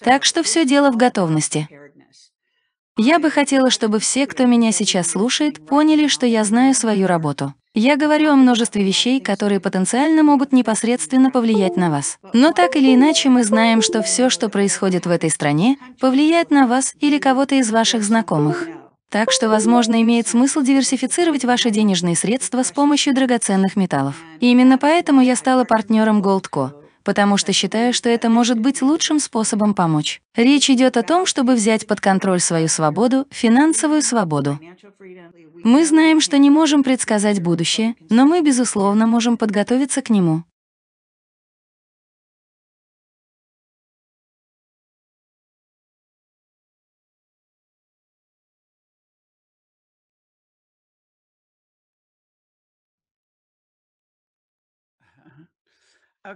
Так что все дело в готовности. Я бы хотела, чтобы все, кто меня сейчас слушает, поняли, что я знаю свою работу. Я говорю о множестве вещей, которые потенциально могут непосредственно повлиять на вас. Но так или иначе мы знаем, что все, что происходит в этой стране, повлияет на вас или кого-то из ваших знакомых. Так что, возможно, имеет смысл диверсифицировать ваши денежные средства с помощью драгоценных металлов. И именно поэтому я стала партнером Goldco, потому что считаю, что это может быть лучшим способом помочь. Речь идет о том, чтобы взять под контроль свою свободу, финансовую свободу. Мы знаем, что не можем предсказать будущее, но мы, безусловно, можем подготовиться к нему.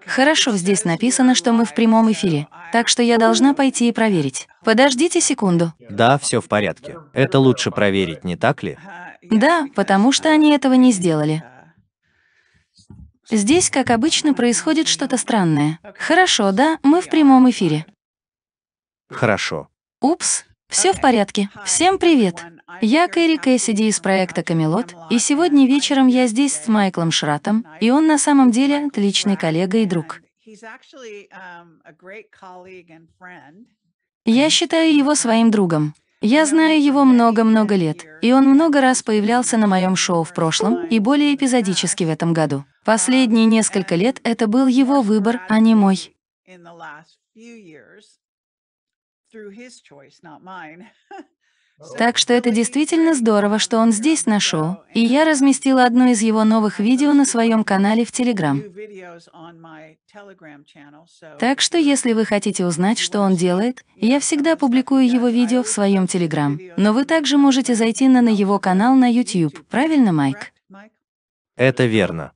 Хорошо, здесь написано, что мы в прямом эфире, так что я должна пойти и проверить. Подождите секунду. Да, все в порядке. Это лучше проверить, не так ли? Да, потому что они этого не сделали. Здесь, как обычно, происходит что-то странное. Хорошо, да, мы в прямом эфире. Хорошо. Упс, все в порядке. Всем привет. Я Кэрри Кэссиди из проекта «Камелот», и сегодня вечером я здесь с Майклом Шратом, и он на самом деле отличный коллега и друг. Я считаю его своим другом. Я знаю его много-много лет, и он много раз появлялся на моем шоу в прошлом и более эпизодически в этом году. Последние несколько лет это был его выбор, а не мой. Так что это действительно здорово, что он здесь нашел, и я разместила одно из его новых видео на своем канале в Телеграм. Так что если вы хотите узнать, что он делает, я всегда публикую его видео в своем Телеграм. Но вы также можете зайти на, на его канал на YouTube, правильно, Майк? Это верно.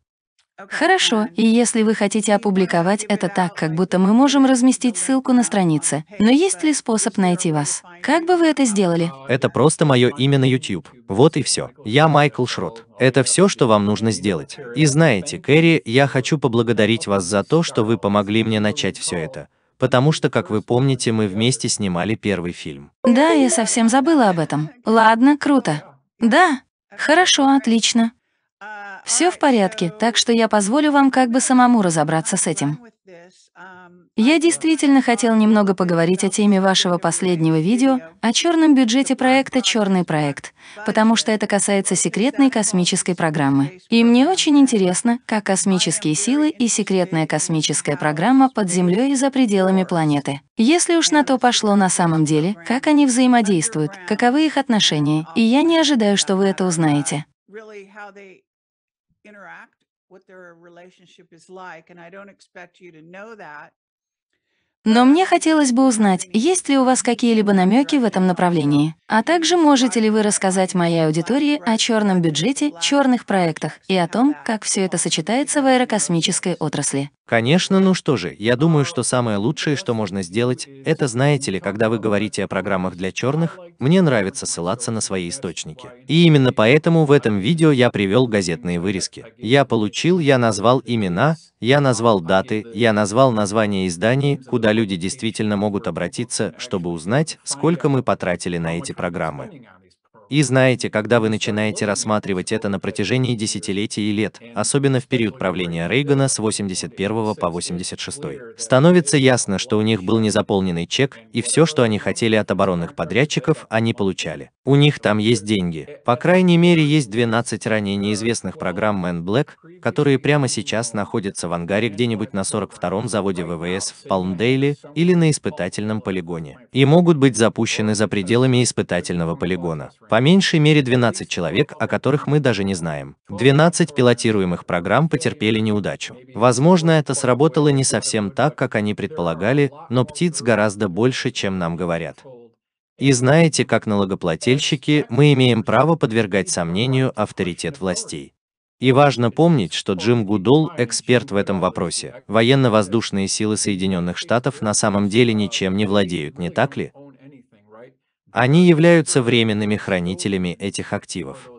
Хорошо, и если вы хотите опубликовать это так, как будто мы можем разместить ссылку на странице, но есть ли способ найти вас? Как бы вы это сделали? Это просто мое имя на YouTube. Вот и все. Я Майкл Шрот. Это все, что вам нужно сделать. И знаете, Кэрри, я хочу поблагодарить вас за то, что вы помогли мне начать все это потому что, как вы помните, мы вместе снимали первый фильм. Да, я совсем забыла об этом. Ладно, круто. Да, хорошо, отлично. Все в порядке, так что я позволю вам как бы самому разобраться с этим. Я действительно хотел немного поговорить о теме вашего последнего видео, о черном бюджете проекта «Черный проект», потому что это касается секретной космической программы. И мне очень интересно, как космические силы и секретная космическая программа под Землей и за пределами планеты. Если уж на то пошло на самом деле, как они взаимодействуют, каковы их отношения, и я не ожидаю, что вы это узнаете. interact, what their relationship is like. And I don't expect you to know that Но мне хотелось бы узнать, есть ли у вас какие-либо намеки в этом направлении, а также можете ли вы рассказать моей аудитории о черном бюджете, черных проектах и о том, как все это сочетается в аэрокосмической отрасли. Конечно, ну что же, я думаю, что самое лучшее, что можно сделать, это знаете ли, когда вы говорите о программах для черных, мне нравится ссылаться на свои источники. И именно поэтому в этом видео я привел газетные вырезки. Я получил, я назвал имена, я назвал даты, я назвал название изданий, куда куда люди действительно могут обратиться, чтобы узнать, сколько мы потратили на эти программы. И знаете, когда вы начинаете рассматривать это на протяжении десятилетий и лет, особенно в период правления Рейгана с 81 по 86, становится ясно, что у них был незаполненный чек, и все, что они хотели от оборонных подрядчиков, они получали. У них там есть деньги. По крайней мере, есть 12 ранее неизвестных программ Man Black, которые прямо сейчас находятся в ангаре где-нибудь на 42-м заводе ВВС в Палмдейле или на испытательном полигоне. И могут быть запущены за пределами испытательного полигона. По по меньшей мере 12 человек, о которых мы даже не знаем. 12 пилотируемых программ потерпели неудачу. Возможно, это сработало не совсем так, как они предполагали, но птиц гораздо больше, чем нам говорят. И знаете, как налогоплательщики, мы имеем право подвергать сомнению авторитет властей. И важно помнить, что Джим Гудол – эксперт в этом вопросе. Военно-воздушные силы Соединенных Штатов на самом деле ничем не владеют, не так ли? Они являются временными хранителями этих активов.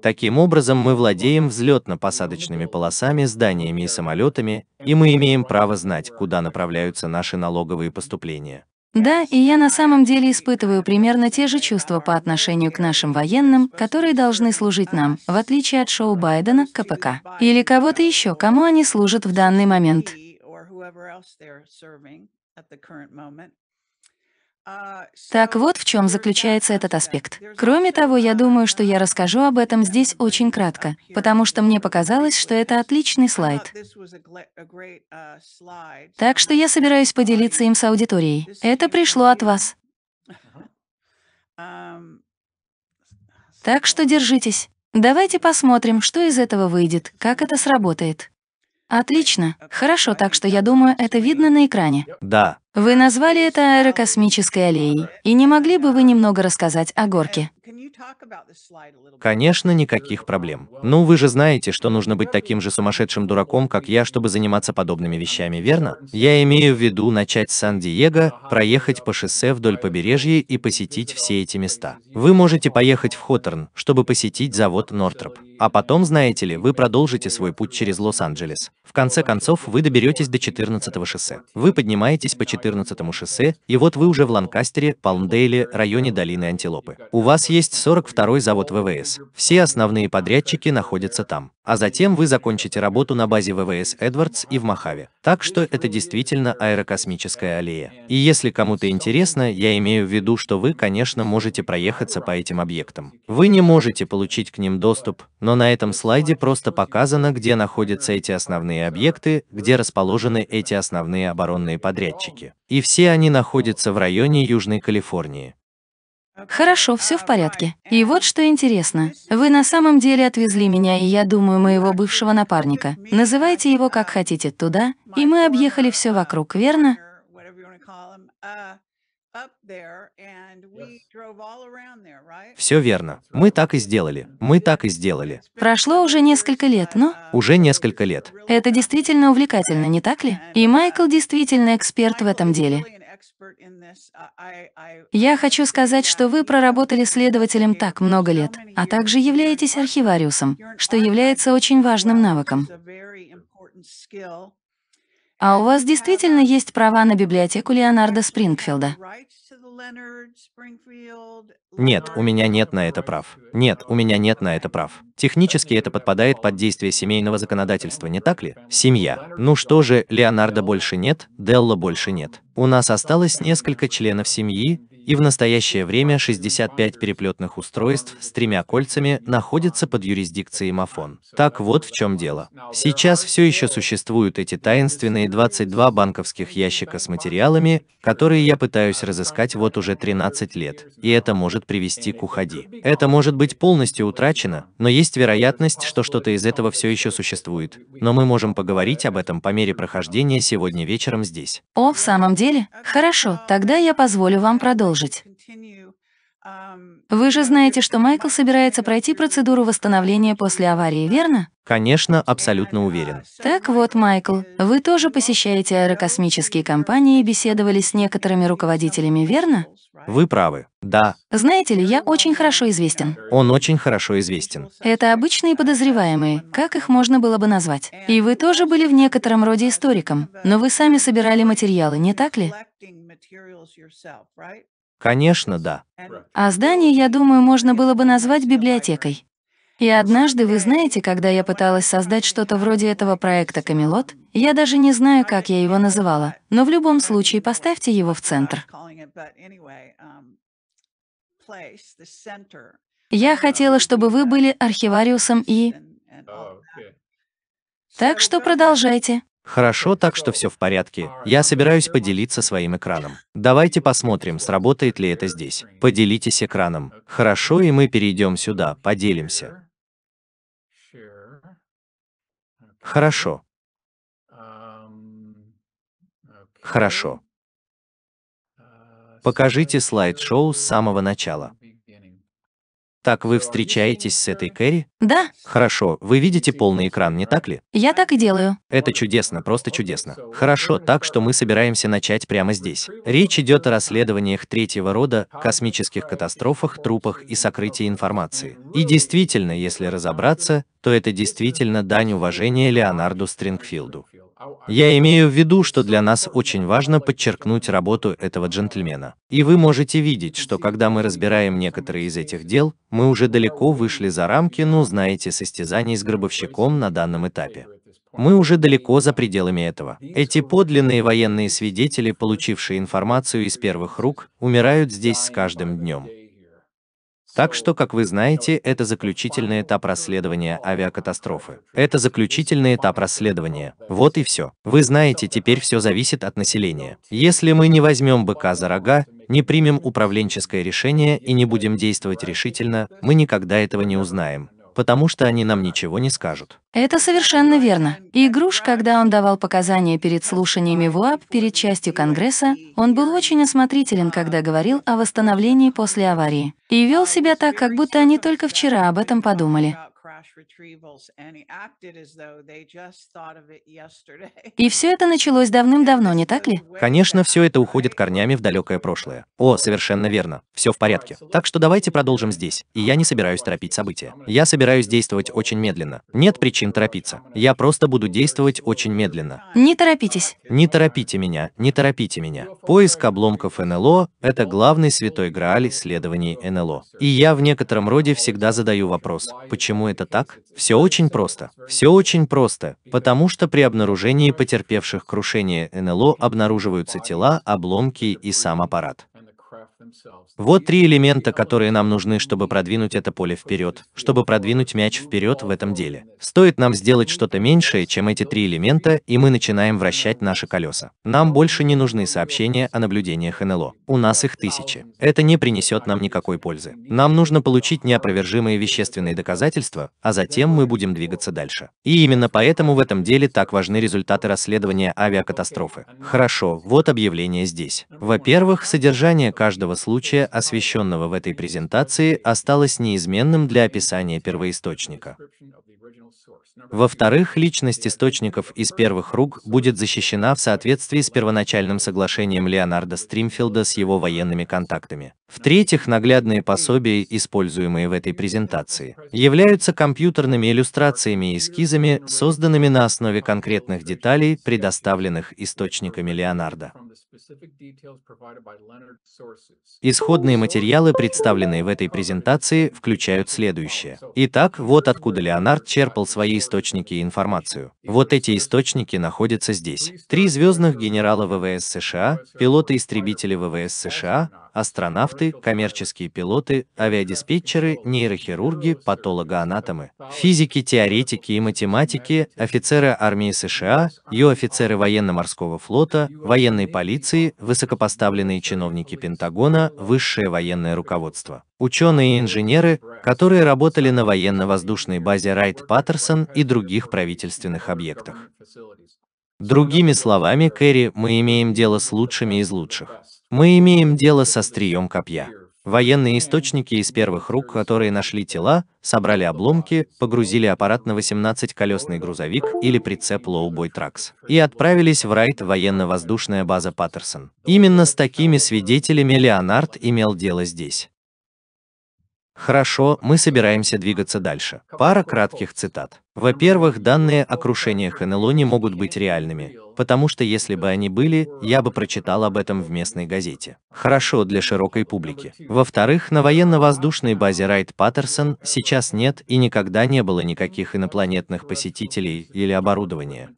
Таким образом, мы владеем взлетно-посадочными полосами, зданиями и самолетами, и мы имеем право знать, куда направляются наши налоговые поступления. Да, и я на самом деле испытываю примерно те же чувства по отношению к нашим военным, которые должны служить нам, в отличие от шоу Байдена, КПК, или кого-то еще, кому они служат в данный момент. А, так вот в чем заключается этот аспект. Кроме того, я думаю, что я расскажу об этом здесь очень кратко, потому что мне показалось, что это отличный слайд. А, так что я собираюсь поделиться им с аудиторией. Это пришло от вас. Um, так что держитесь. Давайте посмотрим, что из этого выйдет, как это сработает. Отлично. Хорошо, так что я думаю, это видно на экране. Да. Вы назвали это аэрокосмической аллеей. И не могли бы вы немного рассказать о горке? Конечно, никаких проблем. Ну, вы же знаете, что нужно быть таким же сумасшедшим дураком, как я, чтобы заниматься подобными вещами, верно? Я имею в виду начать с Сан-Диего, uh-huh. проехать по шоссе вдоль побережья и посетить все эти места. Вы можете поехать в Хоторн, чтобы посетить завод Нортроп. А потом, знаете ли, вы продолжите свой путь через Лос-Анджелес. В конце концов, вы доберетесь до 14 шоссе. Вы поднимаетесь по 14 шоссе, и вот вы уже в Ланкастере, Палмдейле, районе долины Антилопы. У вас есть 42-й завод ВВС. Все основные подрядчики находятся там. А затем вы закончите работу на базе ВВС Эдвардс и в Махаве. Так что это действительно аэрокосмическая аллея. И если кому-то интересно, я имею в виду, что вы, конечно, можете проехаться по этим объектам. Вы не можете получить к ним доступ, но на этом слайде просто показано, где находятся эти основные объекты, где расположены эти основные оборонные подрядчики. И все они находятся в районе Южной Калифорнии. Хорошо, все в порядке. И вот что интересно. Вы на самом деле отвезли меня и, я думаю, моего бывшего напарника. Называйте его как хотите туда, и мы объехали все вокруг, верно? Все верно. Мы так и сделали. Мы так и сделали. Прошло уже несколько лет, но... Уже несколько лет. Это действительно увлекательно, не так ли? И Майкл действительно эксперт в этом деле. Uh, Я хочу сказать, что вы проработали следователем так много лет, а также являетесь архивариусом, что является очень важным навыком. А у вас действительно есть права на библиотеку Леонардо Спрингфилда. Нет, у меня нет на это прав. Нет, у меня нет на это прав. Технически это подпадает под действие семейного законодательства, не так ли? Семья. Ну что же, Леонардо больше нет, Делла больше нет. У нас осталось несколько членов семьи, и в настоящее время 65 переплетных устройств с тремя кольцами находятся под юрисдикцией Мафон. Так вот в чем дело. Сейчас все еще существуют эти таинственные 22 банковских ящика с материалами, которые я пытаюсь разыскать вот уже 13 лет, и это может привести к уходи. Это может быть полностью утрачено, но есть вероятность, что что-то из этого все еще существует, но мы можем поговорить об этом по мере прохождения сегодня вечером здесь. О, в самом деле? Хорошо, тогда я позволю вам продолжить продолжить. Um, вы же uh, знаете, что Майкл собирается пройти процедуру восстановления после uh, аварии, верно? Конечно, uh, абсолютно уверен. Так вот, Майкл, вы тоже посещаете аэрокосмические компании и беседовали с некоторыми руководителями, верно? Вы правы, да. Знаете ли, я очень хорошо известен. Он очень хорошо известен. Это обычные подозреваемые, как их можно было бы назвать. И вы тоже были в некотором роде историком, но вы сами собирали материалы, не так ли? Конечно, да. А здание, я думаю, можно было бы назвать библиотекой. И однажды, вы знаете, когда я пыталась создать что-то вроде этого проекта «Камелот», я даже не знаю, как я его называла, но в любом случае поставьте его в центр. Я хотела, чтобы вы были архивариусом и... А, так что продолжайте. Хорошо, так что все в порядке. Я собираюсь поделиться своим экраном. Давайте посмотрим, сработает ли это здесь. Поделитесь экраном. Хорошо, и мы перейдем сюда, поделимся. Хорошо. Хорошо. Покажите слайд-шоу с самого начала. Так вы встречаетесь с этой Кэрри? Да. Хорошо, вы видите полный экран, не так ли? Я так и делаю. Это чудесно, просто чудесно. Хорошо, так что мы собираемся начать прямо здесь. Речь идет о расследованиях третьего рода, космических катастрофах, трупах и сокрытии информации. И действительно, если разобраться, то это действительно дань уважения Леонарду Стрингфилду. Я имею в виду, что для нас очень важно подчеркнуть работу этого джентльмена. И вы можете видеть, что когда мы разбираем некоторые из этих дел, мы уже далеко вышли за рамки, ну знаете, состязаний с гробовщиком на данном этапе. Мы уже далеко за пределами этого. Эти подлинные военные свидетели, получившие информацию из первых рук, умирают здесь с каждым днем. Так что, как вы знаете, это заключительный этап расследования авиакатастрофы. Это заключительный этап расследования. Вот и все. Вы знаете, теперь все зависит от населения. Если мы не возьмем быка за рога, не примем управленческое решение и не будем действовать решительно, мы никогда этого не узнаем потому что они нам ничего не скажут. Это совершенно верно. И Груш, когда он давал показания перед слушаниями в УАП перед частью Конгресса, он был очень осмотрителен, когда говорил о восстановлении после аварии. И вел себя так, как будто они только вчера об этом подумали. И все это началось давным-давно, не так ли? Конечно, все это уходит корнями в далекое прошлое. О, совершенно верно. Все в порядке. Так что давайте продолжим здесь. И я не собираюсь торопить события. Я собираюсь действовать очень медленно. Нет причин торопиться. Я просто буду действовать очень медленно. Не торопитесь. Не торопите меня, не торопите меня. Поиск обломков НЛО – это главный святой грааль исследований НЛО. И я в некотором роде всегда задаю вопрос, почему это так? Все очень просто. Все очень просто, потому что при обнаружении потерпевших крушение НЛО обнаруживаются тела, обломки и сам аппарат. Вот три элемента, которые нам нужны, чтобы продвинуть это поле вперед, чтобы продвинуть мяч вперед в этом деле. Стоит нам сделать что-то меньшее, чем эти три элемента, и мы начинаем вращать наши колеса. Нам больше не нужны сообщения о наблюдениях НЛО. У нас их тысячи. Это не принесет нам никакой пользы. Нам нужно получить неопровержимые вещественные доказательства, а затем мы будем двигаться дальше. И именно поэтому в этом деле так важны результаты расследования авиакатастрофы. Хорошо, вот объявление здесь. Во-первых, содержание каждого конкретного случая, освещенного в этой презентации, осталось неизменным для описания первоисточника. Во-вторых, личность источников из первых рук будет защищена в соответствии с первоначальным соглашением Леонарда Стримфилда с его военными контактами. В-третьих, наглядные пособия, используемые в этой презентации, являются компьютерными иллюстрациями и эскизами, созданными на основе конкретных деталей, предоставленных источниками Леонарда. Исходные материалы, представленные в этой презентации, включают следующее. Итак, вот откуда Леонард черпал свои источники и информацию. Вот эти источники находятся здесь. Три звездных генерала ВВС США, пилоты истребителей ВВС США, астронавты, коммерческие пилоты, авиадиспетчеры, нейрохирурги, патологоанатомы, физики, теоретики и математики, офицеры армии США, ее офицеры военно-морского флота, военной полиции, высокопоставленные чиновники Пентагона, высшее военное руководство ученые и инженеры, которые работали на военно-воздушной базе Райт-Паттерсон и других правительственных объектах. Другими словами, Кэрри, мы имеем дело с лучшими из лучших. Мы имеем дело со стрием копья. Военные источники из первых рук, которые нашли тела, собрали обломки, погрузили аппарат на 18-колесный грузовик или прицеп Lowboy Trucks и отправились в Райт военно-воздушная база Паттерсон. Именно с такими свидетелями Леонард имел дело здесь. Хорошо, мы собираемся двигаться дальше. Пара кратких цитат. Во-первых, данные о крушениях НЛО не могут быть реальными, потому что если бы они были, я бы прочитал об этом в местной газете. Хорошо для широкой публики. Во-вторых, на военно-воздушной базе Райт-Паттерсон сейчас нет и никогда не было никаких инопланетных посетителей или оборудования.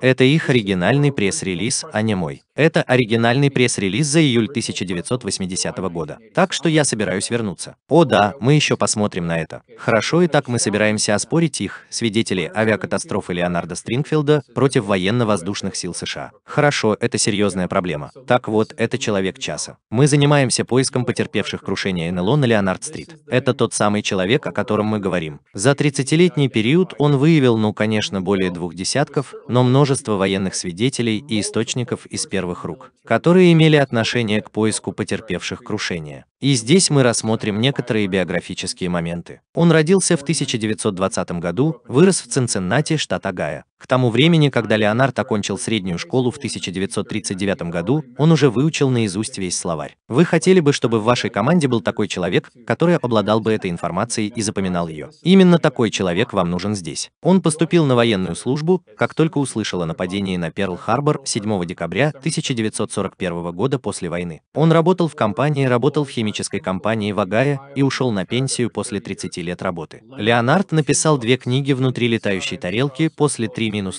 Это их оригинальный пресс-релиз, а не мой. Это оригинальный пресс-релиз за июль 1980 года. Так что я собираюсь вернуться. О да, мы еще посмотрим на это. Хорошо, и так мы собираемся оспорить их, свидетели авиакатастрофы Леонарда Стрингфилда против военно-воздушных сил США. Хорошо, это серьезная проблема. Так вот, это человек часа. Мы занимаемся поиском потерпевших крушение НЛО на Леонард-стрит. Это тот самый человек, о котором мы говорим. За 30-летний период он выявил, ну, конечно, более двух десятков, но множество военных свидетелей и источников из первых рук, которые имели отношение к поиску потерпевших крушения. И здесь мы рассмотрим некоторые биографические моменты. Он родился в 1920 году, вырос в Цинциннати, штат Агая. К тому времени, когда Леонард окончил среднюю школу в 1939 году, он уже выучил наизусть весь словарь. Вы хотели бы, чтобы в вашей команде был такой человек, который обладал бы этой информацией и запоминал ее. Именно такой человек вам нужен здесь. Он поступил на военную службу, как только услышал о нападении на Перл-Харбор 7 декабря 1941 года после войны. Он работал в компании, работал в химической космической компании Вагая и ушел на пенсию после 30 лет работы. Леонард написал две книги «Внутри летающей тарелки» после 3-0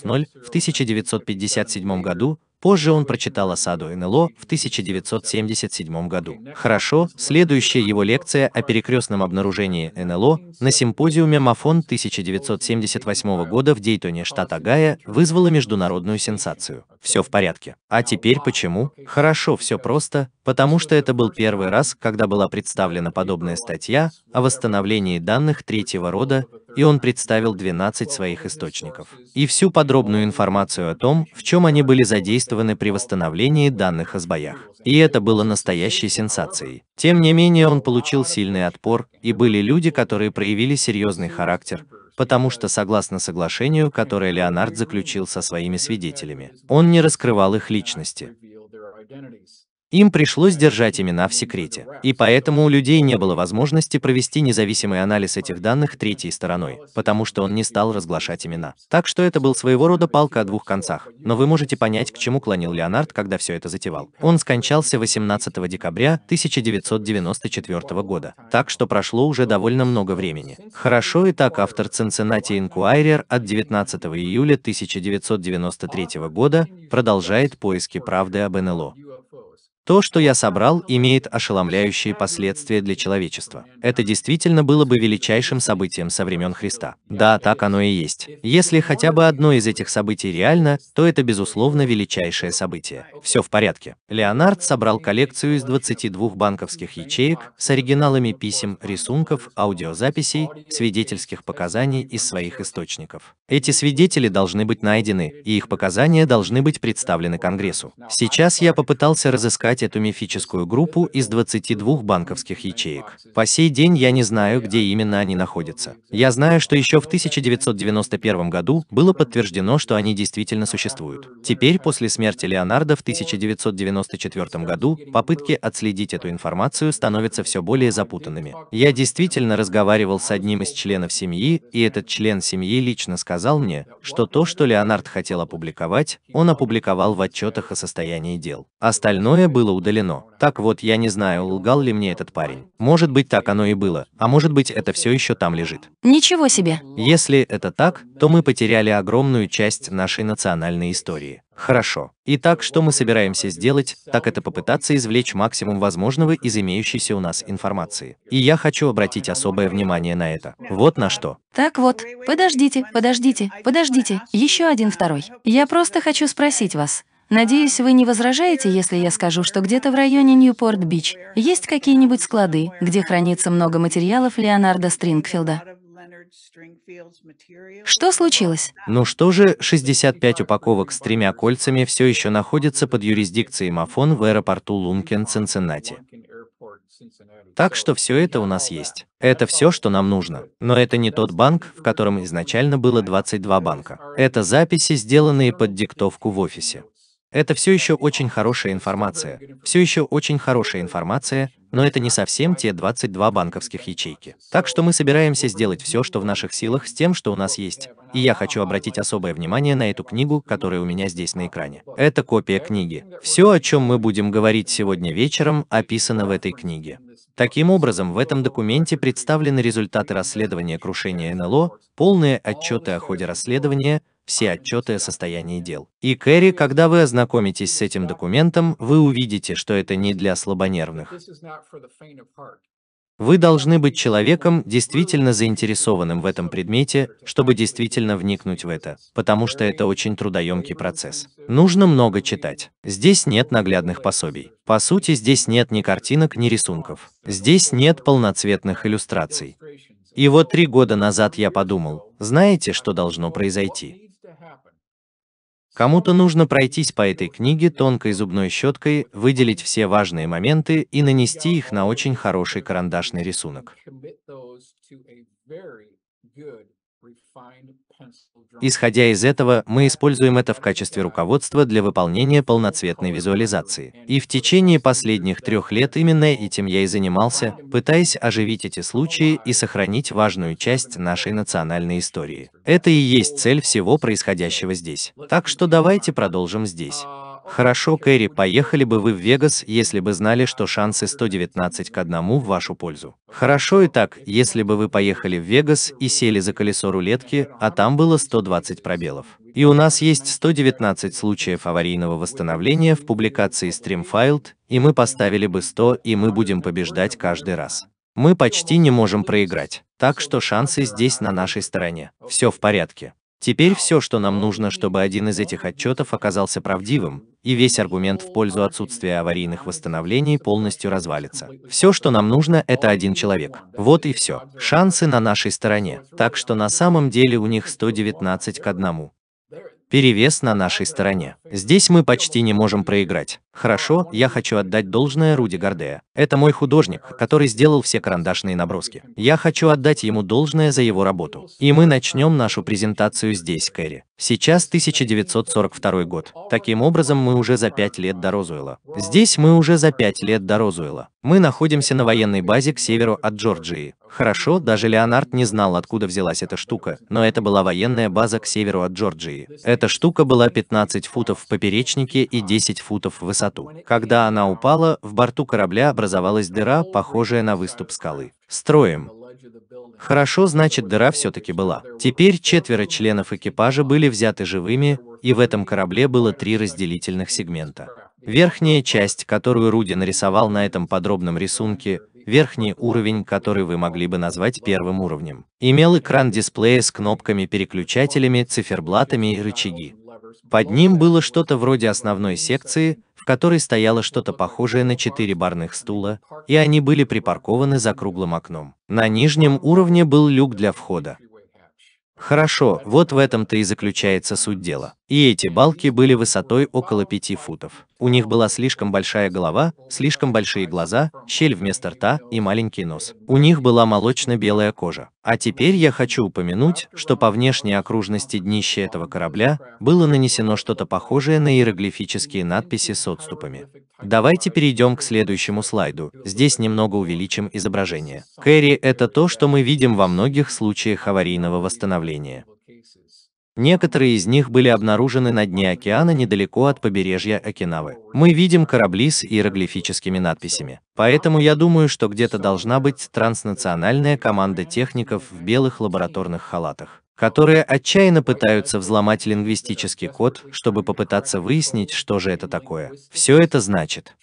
в 1957 году, Позже он прочитал осаду НЛО в 1977 году. Хорошо, следующая его лекция о перекрестном обнаружении НЛО на симпозиуме Мафон 1978 года в Дейтоне, штат Огайо, вызвала международную сенсацию. Все в порядке. А теперь почему? Хорошо, все просто, потому что это был первый раз, когда была представлена подобная статья о восстановлении данных третьего рода и он представил 12 своих источников. И всю подробную информацию о том, в чем они были задействованы при восстановлении данных о сбоях. И это было настоящей сенсацией. Тем не менее он получил сильный отпор, и были люди, которые проявили серьезный характер, потому что согласно соглашению, которое Леонард заключил со своими свидетелями, он не раскрывал их личности. Им пришлось держать имена в секрете, и поэтому у людей не было возможности провести независимый анализ этих данных третьей стороной, потому что он не стал разглашать имена. Так что это был своего рода палка о двух концах. Но вы можете понять, к чему клонил Леонард, когда все это затевал. Он скончался 18 декабря 1994 года, так что прошло уже довольно много времени. Хорошо и так автор Cincinnati Inquirer от 19 июля 1993 года продолжает поиски правды об НЛО. То, что я собрал, имеет ошеломляющие последствия для человечества. Это действительно было бы величайшим событием со времен Христа. Да, так оно и есть. Если хотя бы одно из этих событий реально, то это, безусловно, величайшее событие. Все в порядке. Леонард собрал коллекцию из 22 банковских ячеек с оригиналами писем, рисунков, аудиозаписей, свидетельских показаний из своих источников. Эти свидетели должны быть найдены, и их показания должны быть представлены Конгрессу. Сейчас я попытался разыскать собрать эту мифическую группу из 22 банковских ячеек. По сей день я не знаю, где именно они находятся. Я знаю, что еще в 1991 году было подтверждено, что они действительно существуют. Теперь, после смерти Леонардо в 1994 году, попытки отследить эту информацию становятся все более запутанными. Я действительно разговаривал с одним из членов семьи, и этот член семьи лично сказал мне, что то, что Леонард хотел опубликовать, он опубликовал в отчетах о состоянии дел. Остальное было было удалено. Так вот, я не знаю, лгал ли мне этот парень. Может быть, так оно и было, а может быть, это все еще там лежит. Ничего себе. Если это так, то мы потеряли огромную часть нашей национальной истории. Хорошо. Итак, что мы собираемся сделать, так это попытаться извлечь максимум возможного из имеющейся у нас информации. И я хочу обратить особое внимание на это. Вот на что. Так вот, подождите, подождите, подождите, еще один второй. Я просто хочу спросить вас, Надеюсь, вы не возражаете, если я скажу, что где-то в районе Ньюпорт-Бич есть какие-нибудь склады, где хранится много материалов Леонарда Стрингфилда. Что случилось? Ну что же, 65 упаковок с тремя кольцами все еще находятся под юрисдикцией Мафон в аэропорту Лункен, Цинциннати. Так что все это у нас есть. Это все, что нам нужно. Но это не тот банк, в котором изначально было 22 банка. Это записи, сделанные под диктовку в офисе. Это все еще очень хорошая информация, все еще очень хорошая информация, но это не совсем те 22 банковских ячейки. Так что мы собираемся сделать все, что в наших силах с тем, что у нас есть. И я хочу обратить особое внимание на эту книгу, которая у меня здесь на экране. Это копия книги. Все, о чем мы будем говорить сегодня вечером, описано в этой книге. Таким образом, в этом документе представлены результаты расследования крушения НЛО, полные отчеты о ходе расследования, все отчеты о состоянии дел. И Кэрри, когда вы ознакомитесь с этим документом, вы увидите, что это не для слабонервных. Вы должны быть человеком, действительно заинтересованным в этом предмете, чтобы действительно вникнуть в это, потому что это очень трудоемкий процесс. Нужно много читать. Здесь нет наглядных пособий. По сути, здесь нет ни картинок, ни рисунков. Здесь нет полноцветных иллюстраций. И вот три года назад я подумал, знаете, что должно произойти? Кому-то нужно пройтись по этой книге тонкой зубной щеткой, выделить все важные моменты и нанести их на очень хороший карандашный рисунок. Исходя из этого, мы используем это в качестве руководства для выполнения полноцветной визуализации. И в течение последних трех лет именно этим я и занимался, пытаясь оживить эти случаи и сохранить важную часть нашей национальной истории. Это и есть цель всего происходящего здесь. Так что давайте продолжим здесь. Хорошо, Кэрри, поехали бы вы в Вегас, если бы знали, что шансы 119 к 1 в вашу пользу. Хорошо и так, если бы вы поехали в Вегас и сели за колесо рулетки, а там было 120 пробелов. И у нас есть 119 случаев аварийного восстановления в публикации StreamFiled, и мы поставили бы 100, и мы будем побеждать каждый раз. Мы почти не можем проиграть, так что шансы здесь на нашей стороне. Все в порядке. Теперь все, что нам нужно, чтобы один из этих отчетов оказался правдивым, и весь аргумент в пользу отсутствия аварийных восстановлений полностью развалится. Все, что нам нужно, это один человек. Вот и все. Шансы на нашей стороне. Так что на самом деле у них 119 к одному перевес на нашей стороне. Здесь мы почти не можем проиграть. Хорошо, я хочу отдать должное Руди Гордея. Это мой художник, который сделал все карандашные наброски. Я хочу отдать ему должное за его работу. И мы начнем нашу презентацию здесь, Кэрри. Сейчас 1942 год. Таким образом, мы уже за пять лет до Розуэла. Здесь мы уже за пять лет до Розуэла. Мы находимся на военной базе к северу от Джорджии. Хорошо, даже Леонард не знал, откуда взялась эта штука, но это была военная база к северу от Джорджии. Эта штука была 15 футов в поперечнике и 10 футов в высоту. Когда она упала, в борту корабля образовалась дыра, похожая на выступ скалы. Строим. Хорошо, значит, дыра все-таки была. Теперь четверо членов экипажа были взяты живыми, и в этом корабле было три разделительных сегмента. Верхняя часть, которую Руди нарисовал на этом подробном рисунке, верхний уровень, который вы могли бы назвать первым уровнем, имел экран дисплея с кнопками-переключателями, циферблатами и рычаги. Под ним было что-то вроде основной секции, в которой стояло что-то похожее на четыре барных стула, и они были припаркованы за круглым окном. На нижнем уровне был люк для входа. Хорошо, вот в этом-то и заключается суть дела. И эти балки были высотой около 5 футов. У них была слишком большая голова, слишком большие глаза, щель вместо рта и маленький нос. У них была молочно-белая кожа. А теперь я хочу упомянуть, что по внешней окружности днища этого корабля было нанесено что-то похожее на иероглифические надписи с отступами. Давайте перейдем к следующему слайду, здесь немного увеличим изображение. Кэрри – это то, что мы видим во многих случаях аварийного восстановления. Некоторые из них были обнаружены на дне океана недалеко от побережья Окинавы. Мы видим корабли с иероглифическими надписями. Поэтому я думаю, что где-то должна быть транснациональная команда техников в белых лабораторных халатах, которые отчаянно пытаются взломать лингвистический код, чтобы попытаться выяснить, что же это такое. Все это значит.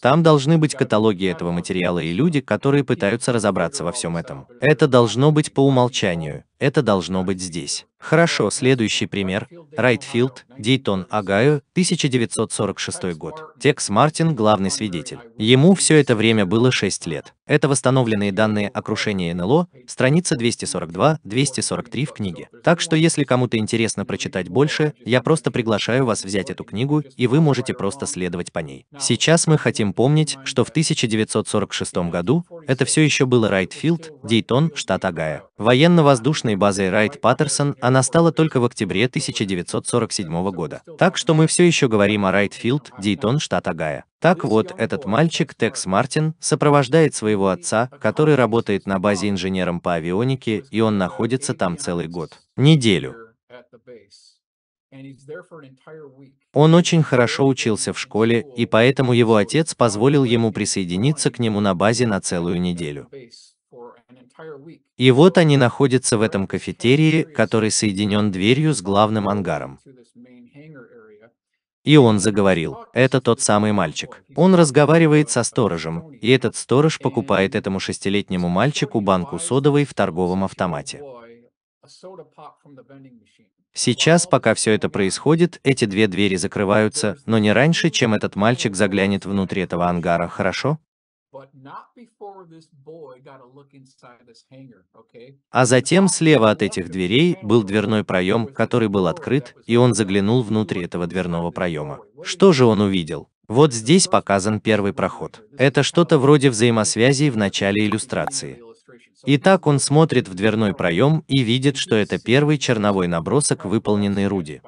Там должны быть каталоги этого материала и люди, которые пытаются разобраться во всем этом. Это должно быть по умолчанию, это должно быть здесь. Хорошо, следующий пример. Райтфилд, Дейтон, Агаю, 1946 год. Текс Мартин – главный свидетель. Ему все это время было 6 лет. Это восстановленные данные о крушении НЛО, страница 242-243 в книге. Так что если кому-то интересно прочитать больше, я просто приглашаю вас взять эту книгу, и вы можете просто следовать по ней. Сейчас мы хотим помнить, что в 1946 году это все еще было Райтфилд, Дейтон, штат Агая. Военно-воздушной базой Райт-Паттерсон она стала только в октябре 1947 года. Так что мы все еще говорим о Райтфилд, Дейтон, штат Агая. Так вот, этот мальчик, Текс Мартин, сопровождает своего отца, который работает на базе инженером по авионике, и он находится там целый год. Неделю. Он очень хорошо учился в школе, и поэтому его отец позволил ему присоединиться к нему на базе на целую неделю. И вот они находятся в этом кафетерии, который соединен дверью с главным ангаром. И он заговорил, это тот самый мальчик. Он разговаривает со сторожем, и этот сторож покупает этому шестилетнему мальчику банку содовой в торговом автомате. Сейчас, пока все это происходит, эти две двери закрываются, но не раньше, чем этот мальчик заглянет внутрь этого ангара, хорошо? А затем слева от этих дверей был дверной проем, который был открыт, и он заглянул внутрь этого дверного проема. Что же он увидел? Вот здесь показан первый проход. Это что-то вроде взаимосвязи в начале иллюстрации. Итак, он смотрит в дверной проем и видит, что это первый черновой набросок, выполненный Руди.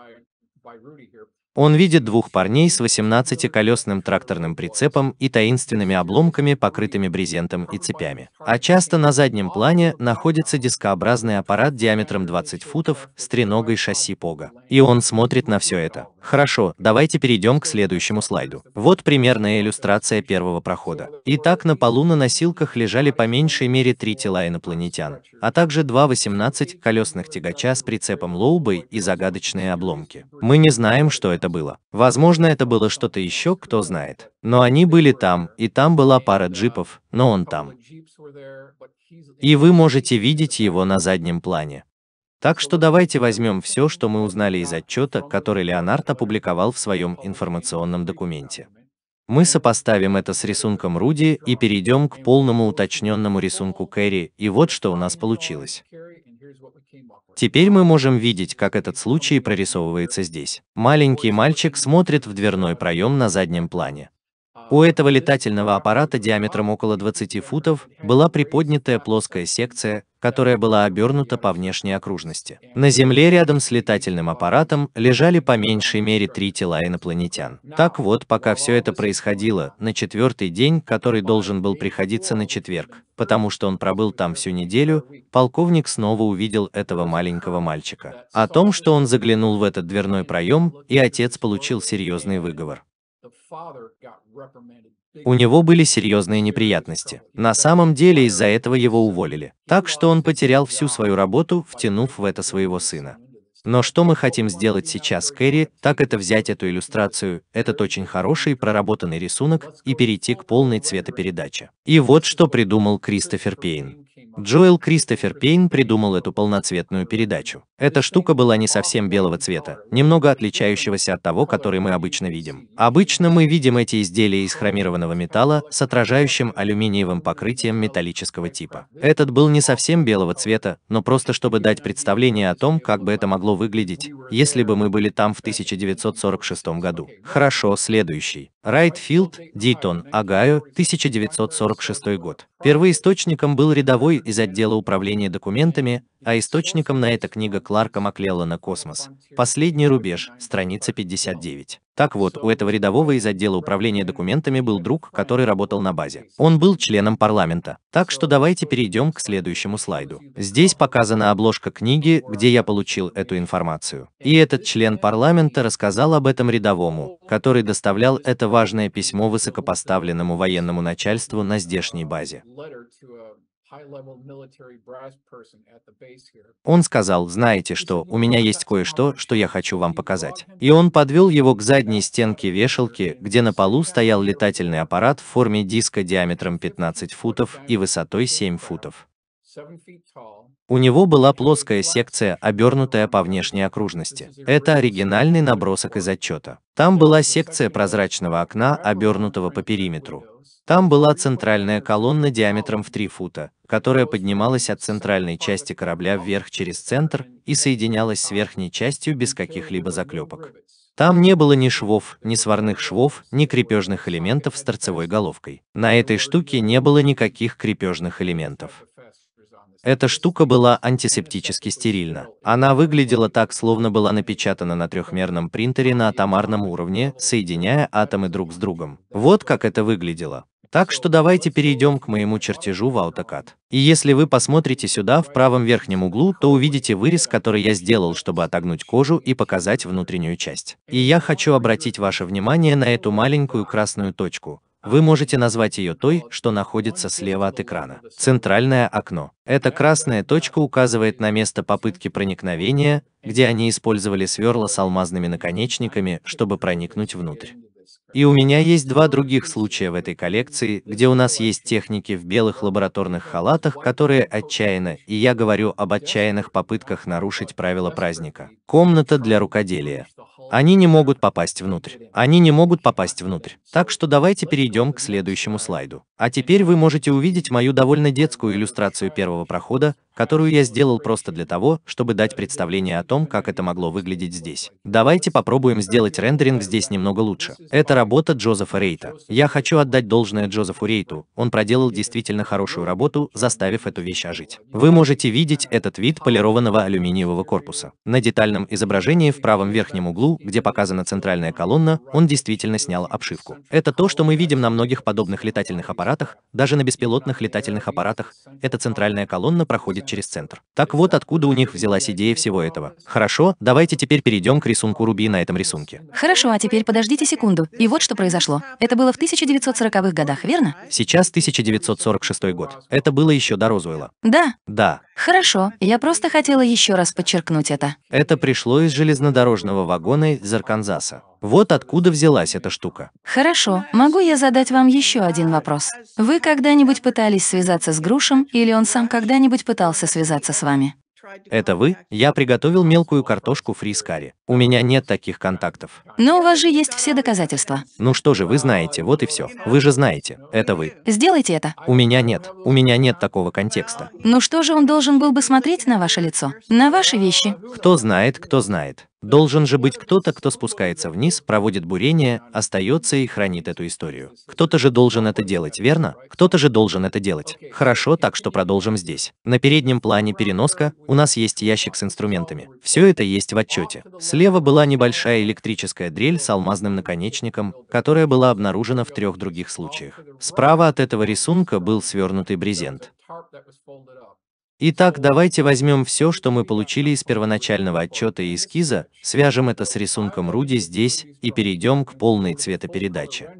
Он видит двух парней с 18-колесным тракторным прицепом и таинственными обломками, покрытыми брезентом и цепями. А часто на заднем плане находится дискообразный аппарат диаметром 20 футов с треногой шасси Пога. И он смотрит на все это. Хорошо, давайте перейдем к следующему слайду. Вот примерная иллюстрация первого прохода. Итак, на полу на носилках лежали по меньшей мере три тела инопланетян, а также два 18 колесных тягача с прицепом Лоубой и загадочные обломки. Мы не знаем, что это было. Возможно, это было что-то еще, кто знает. Но они были там, и там была пара джипов, но он там. И вы можете видеть его на заднем плане. Так что давайте возьмем все, что мы узнали из отчета, который Леонард опубликовал в своем информационном документе. Мы сопоставим это с рисунком Руди и перейдем к полному уточненному рисунку Кэрри, и вот что у нас получилось. Теперь мы можем видеть, как этот случай прорисовывается здесь. Маленький мальчик смотрит в дверной проем на заднем плане. У этого летательного аппарата диаметром около 20 футов была приподнятая плоская секция, которая была обернута по внешней окружности. На Земле рядом с летательным аппаратом лежали по меньшей мере три тела инопланетян. Так вот, пока все это происходило, на четвертый день, который должен был приходиться на четверг, потому что он пробыл там всю неделю, полковник снова увидел этого маленького мальчика. О том, что он заглянул в этот дверной проем, и отец получил серьезный выговор. У него были серьезные неприятности. На самом деле из-за этого его уволили. Так что он потерял всю свою работу, втянув в это своего сына. Но что мы хотим сделать сейчас, Кэрри, так это взять эту иллюстрацию, этот очень хороший проработанный рисунок, и перейти к полной цветопередаче. И вот что придумал Кристофер Пейн. Джоэл Кристофер Пейн придумал эту полноцветную передачу. Эта штука была не совсем белого цвета, немного отличающегося от того, который мы обычно видим. Обычно мы видим эти изделия из хромированного металла с отражающим алюминиевым покрытием металлического типа. Этот был не совсем белого цвета, но просто чтобы дать представление о том, как бы это могло выглядеть, если бы мы были там в 1946 году. Хорошо, следующий. Райтфилд, Дитон, Агайо, 1946 год. Первоисточником был рядовой из отдела управления документами, а источником на это книга Кларка Маклеллана «Космос. Последний рубеж», страница 59. Так вот, у этого рядового из отдела управления документами был друг, который работал на базе. Он был членом парламента. Так что давайте перейдем к следующему слайду. Здесь показана обложка книги, где я получил эту информацию. И этот член парламента рассказал об этом рядовому, который доставлял это важное письмо высокопоставленному военному начальству на здешней базе. Он сказал, знаете что, у меня есть кое-что, что я хочу вам показать. И он подвел его к задней стенке вешалки, где на полу стоял летательный аппарат в форме диска диаметром 15 футов и высотой 7 футов. У него была плоская секция, обернутая по внешней окружности. Это оригинальный набросок из отчета. Там была секция прозрачного окна, обернутого по периметру. Там была центральная колонна диаметром в 3 фута, которая поднималась от центральной части корабля вверх через центр и соединялась с верхней частью без каких-либо заклепок. Там не было ни швов, ни сварных швов, ни крепежных элементов с торцевой головкой. На этой штуке не было никаких крепежных элементов. Эта штука была антисептически стерильна. Она выглядела так, словно была напечатана на трехмерном принтере на атомарном уровне, соединяя атомы друг с другом. Вот как это выглядело. Так что давайте перейдем к моему чертежу в AutoCAD. И если вы посмотрите сюда, в правом верхнем углу, то увидите вырез, который я сделал, чтобы отогнуть кожу и показать внутреннюю часть. И я хочу обратить ваше внимание на эту маленькую красную точку. Вы можете назвать ее той, что находится слева от экрана. Центральное окно. Эта красная точка указывает на место попытки проникновения, где они использовали сверла с алмазными наконечниками, чтобы проникнуть внутрь. И у меня есть два других случая в этой коллекции, где у нас есть техники в белых лабораторных халатах, которые отчаянно, и я говорю об отчаянных попытках нарушить правила праздника. Комната для рукоделия. Они не могут попасть внутрь. Они не могут попасть внутрь. Так что давайте перейдем к следующему слайду. А теперь вы можете увидеть мою довольно детскую иллюстрацию первого прохода, которую я сделал просто для того, чтобы дать представление о том, как это могло выглядеть здесь. Давайте попробуем сделать рендеринг здесь немного лучше. Это работа Джозефа Рейта. Я хочу отдать должное Джозефу Рейту, он проделал действительно хорошую работу, заставив эту вещь ожить. Вы можете видеть этот вид полированного алюминиевого корпуса. На детальном изображении в правом верхнем углу углу, где показана центральная колонна, он действительно снял обшивку. Это то, что мы видим на многих подобных летательных аппаратах, даже на беспилотных летательных аппаратах, эта центральная колонна проходит через центр. Так вот откуда у них взялась идея всего этого. Хорошо, давайте теперь перейдем к рисунку Руби на этом рисунке. Хорошо, а теперь подождите секунду. И вот что произошло. Это было в 1940-х годах, верно? Сейчас 1946 год. Это было еще до Розуэлла. Да. Да. Хорошо, я просто хотела еще раз подчеркнуть это. Это пришло из железнодорожного вагона Геона из Арканзаса. Вот откуда взялась эта штука. Хорошо, могу я задать вам еще один вопрос? Вы когда-нибудь пытались связаться с Грушем, или он сам когда-нибудь пытался связаться с вами? Это вы? Я приготовил мелкую картошку фри с карри. У меня нет таких контактов. Но у вас же есть все доказательства. Ну что же, вы знаете, вот и все. Вы же знаете, это вы. Сделайте это. У меня нет. У меня нет такого контекста. Ну что же он должен был бы смотреть на ваше лицо? На ваши вещи? Кто знает, кто знает. Должен же быть кто-то, кто спускается вниз, проводит бурение, остается и хранит эту историю. Кто-то же должен это делать, верно? Кто-то же должен это делать. Хорошо, так что продолжим здесь. На переднем плане переноска у нас есть ящик с инструментами. Все это есть в отчете. Слева была небольшая электрическая дрель с алмазным наконечником, которая была обнаружена в трех других случаях. Справа от этого рисунка был свернутый брезент. Итак, давайте возьмем все, что мы получили из первоначального отчета и эскиза, свяжем это с рисунком Руди здесь и перейдем к полной цветопередаче.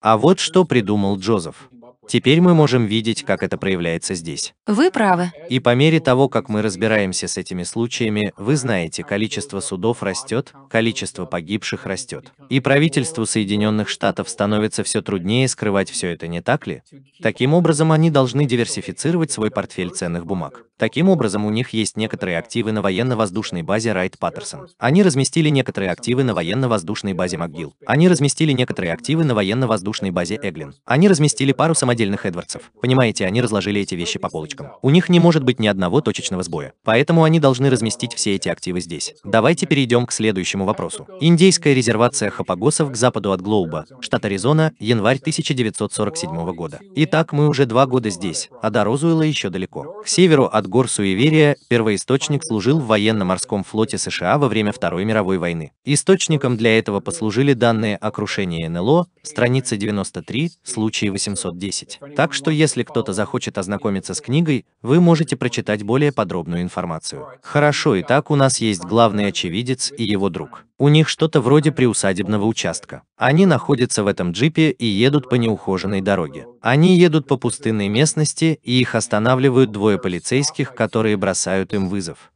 А вот что придумал Джозеф. Теперь мы можем видеть, как это проявляется здесь. Вы правы. И по мере того, как мы разбираемся с этими случаями, вы знаете, количество судов растет, количество погибших растет. И правительству Соединенных Штатов становится все труднее скрывать все это, не так ли? Таким образом, они должны диверсифицировать свой портфель ценных бумаг. Таким образом, у них есть некоторые активы на военно-воздушной базе Райт-Паттерсон. Они разместили некоторые активы на военно-воздушной базе МакГилл. Они разместили некоторые активы на военно-воздушной базе Эглин. Они разместили пару самолетов отдельных Эдвардсов. Понимаете, они разложили эти вещи по полочкам. У них не может быть ни одного точечного сбоя. Поэтому они должны разместить все эти активы здесь. Давайте перейдем к следующему вопросу. Индейская резервация хапагосов к западу от Глоуба, штат Аризона, январь 1947 года. Итак, мы уже два года здесь, а до Розуэлла еще далеко. К северу от гор Суеверия первоисточник служил в военно-морском флоте США во время Второй мировой войны. Источником для этого послужили данные о крушении НЛО, страница 93, случай 810. 10. Так что если кто-то захочет ознакомиться с книгой, вы можете прочитать более подробную информацию. Хорошо, и так у нас есть главный очевидец и его друг. У них что-то вроде приусадебного участка. Они находятся в этом джипе и едут по неухоженной дороге. Они едут по пустынной местности, и их останавливают двое полицейских, которые бросают им вызов.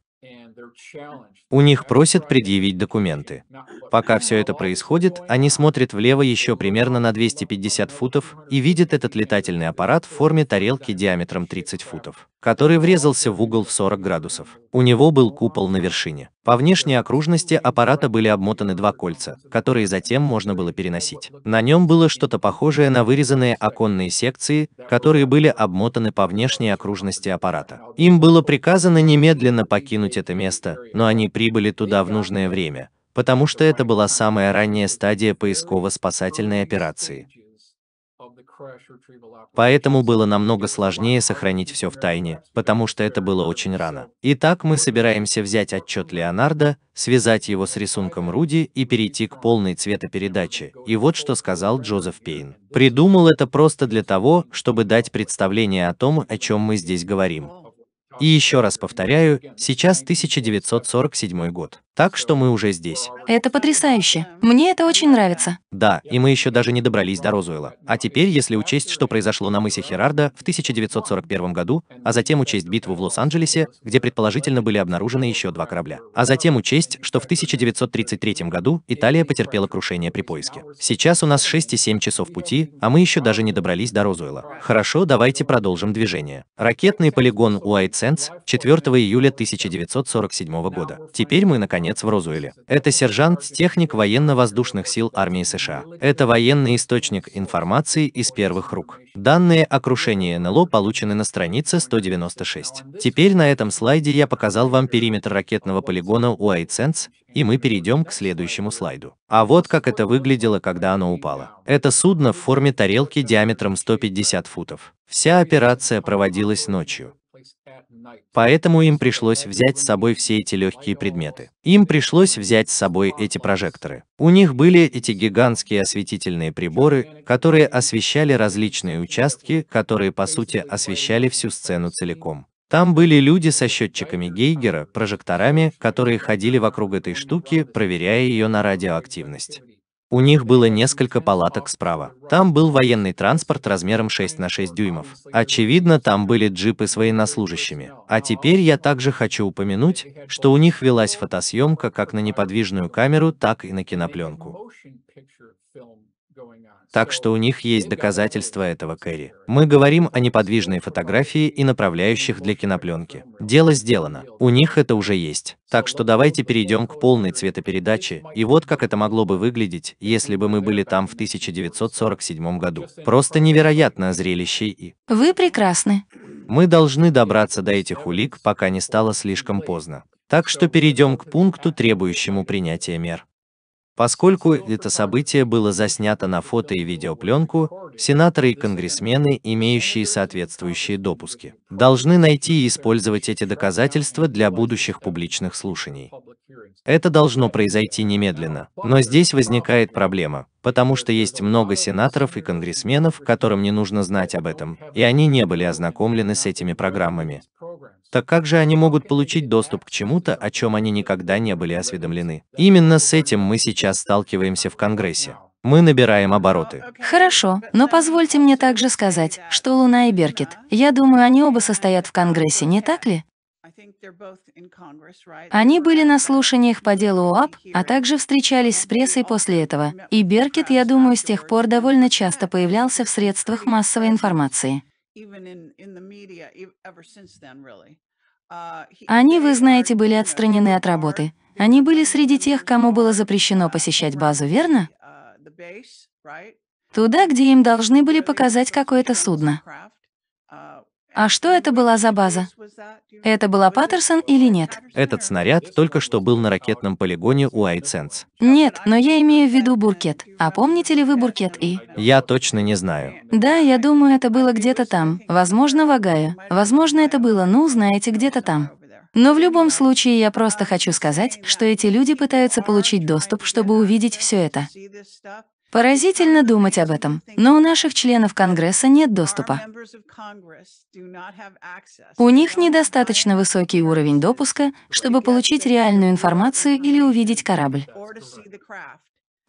У них просят предъявить документы. Пока все это происходит, они смотрят влево еще примерно на 250 футов и видят этот летательный аппарат в форме тарелки диаметром 30 футов который врезался в угол в 40 градусов. У него был купол на вершине. По внешней окружности аппарата были обмотаны два кольца, которые затем можно было переносить. На нем было что-то похожее на вырезанные оконные секции, которые были обмотаны по внешней окружности аппарата. Им было приказано немедленно покинуть это место, но они прибыли туда в нужное время, потому что это была самая ранняя стадия поисково-спасательной операции. Поэтому было намного сложнее сохранить все в тайне, потому что это было очень рано. Итак, мы собираемся взять отчет Леонардо, связать его с рисунком Руди и перейти к полной цветопередаче. И вот что сказал Джозеф Пейн. Придумал это просто для того, чтобы дать представление о том, о чем мы здесь говорим. И еще раз повторяю, сейчас 1947 год. Так что мы уже здесь. Это потрясающе. Мне это очень нравится. Да, и мы еще даже не добрались до Розуэла. А теперь, если учесть, что произошло на мысе Херарда в 1941 году, а затем учесть битву в Лос-Анджелесе, где предположительно были обнаружены еще два корабля, а затем учесть, что в 1933 году Италия потерпела крушение при поиске. Сейчас у нас 6,7 часов пути, а мы еще даже не добрались до Розуэла. Хорошо, давайте продолжим движение. Ракетный полигон White 4 июля 1947 года. Теперь мы наконец конец в Розуэле. Это сержант, техник военно-воздушных сил армии США. Это военный источник информации из первых рук. Данные о крушении НЛО получены на странице 196. Теперь на этом слайде я показал вам периметр ракетного полигона Уайтсенс, и мы перейдем к следующему слайду. А вот как это выглядело, когда оно упало. Это судно в форме тарелки диаметром 150 футов. Вся операция проводилась ночью. Поэтому им пришлось взять с собой все эти легкие предметы. Им пришлось взять с собой эти прожекторы. У них были эти гигантские осветительные приборы, которые освещали различные участки, которые по сути освещали всю сцену целиком. Там были люди со счетчиками Гейгера, прожекторами, которые ходили вокруг этой штуки, проверяя ее на радиоактивность. У них было несколько палаток справа. Там был военный транспорт размером 6 на 6 дюймов. Очевидно, там были джипы с военнослужащими. А теперь я также хочу упомянуть, что у них велась фотосъемка как на неподвижную камеру, так и на кинопленку так что у них есть доказательства этого Кэрри. Мы говорим о неподвижной фотографии и направляющих для кинопленки. Дело сделано. У них это уже есть. Так что давайте перейдем к полной цветопередаче, и вот как это могло бы выглядеть, если бы мы были там в 1947 году. Просто невероятное зрелище и... Вы прекрасны. Мы должны добраться до этих улик, пока не стало слишком поздно. Так что перейдем к пункту, требующему принятия мер. Поскольку это событие было заснято на фото и видеопленку, Сенаторы и конгрессмены, имеющие соответствующие допуски, должны найти и использовать эти доказательства для будущих публичных слушаний. Это должно произойти немедленно, но здесь возникает проблема, потому что есть много сенаторов и конгрессменов, которым не нужно знать об этом, и они не были ознакомлены с этими программами. Так как же они могут получить доступ к чему-то, о чем они никогда не были осведомлены? Именно с этим мы сейчас сталкиваемся в Конгрессе мы набираем обороты. Хорошо, но позвольте мне также сказать, что Луна и Беркет, я думаю, они оба состоят в Конгрессе, не так ли? Они были на слушаниях по делу ОАП, а также встречались с прессой после этого, и Беркет, я думаю, с тех пор довольно часто появлялся в средствах массовой информации. Они, вы знаете, были отстранены от работы. Они были среди тех, кому было запрещено посещать базу, верно? Туда, где им должны были показать какое-то судно. Uh, а что это была за база? Это была Паттерсон или нет? Этот снаряд только что был на ракетном полигоне у Айценс. Нет, но я имею в виду Буркет. А помните ли вы Буркет И? Я точно не знаю. Да, я думаю, это было где-то там. Возможно, в Огайо. Возможно, это было, ну, знаете, где-то там. Но в любом случае я просто хочу сказать, что эти люди пытаются получить доступ, чтобы увидеть все это. Поразительно думать об этом, но у наших членов Конгресса нет доступа. У них недостаточно высокий уровень допуска, чтобы получить реальную информацию или увидеть корабль.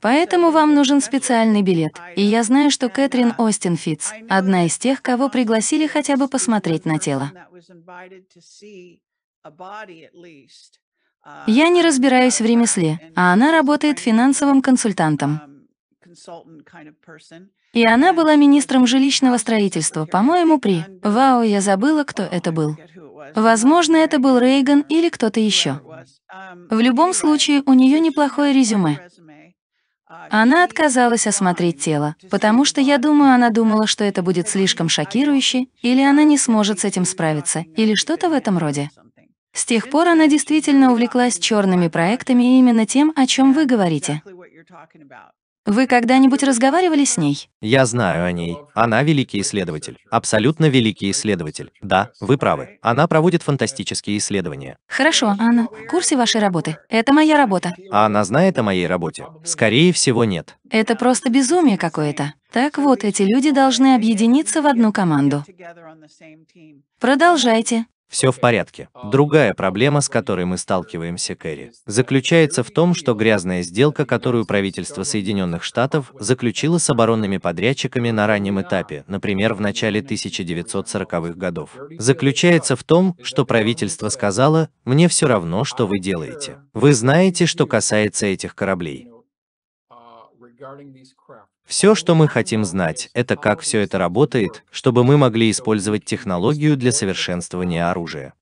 Поэтому вам нужен специальный билет, и я знаю, что Кэтрин Остин Фитц — одна из тех, кого пригласили хотя бы посмотреть на тело. Uh, я не разбираюсь в ремесле, а она работает финансовым консультантом. Um, И она была министром жилищного строительства, по-моему, при... Uh, Вау, я забыла, кто oh, это был. Возможно, это был Рейган или кто-то еще. Um, в любом случае, у нее неплохое резюме. Uh, она отказалась осмотреть тело, потому что, я думаю, она думала, что это будет слишком шокирующе, или она не сможет с этим справиться, или что-то в этом роде. С тех пор она действительно увлеклась черными проектами и именно тем, о чем вы говорите. Вы когда-нибудь разговаривали с ней? Я знаю о ней. Она великий исследователь. Абсолютно великий исследователь. Да, вы правы. Она проводит фантастические исследования. Хорошо, Анна. В курсе вашей работы? Это моя работа. А она знает о моей работе? Скорее всего, нет. Это просто безумие какое-то. Так вот, эти люди должны объединиться в одну команду. Продолжайте. Все в порядке. Другая проблема, с которой мы сталкиваемся, Кэрри, заключается в том, что грязная сделка, которую правительство Соединенных Штатов заключило с оборонными подрядчиками на раннем этапе, например, в начале 1940-х годов, заключается в том, что правительство сказало, мне все равно, что вы делаете. Вы знаете, что касается этих кораблей. Все, что мы хотим знать, это как все это работает, чтобы мы могли использовать технологию для совершенствования оружия.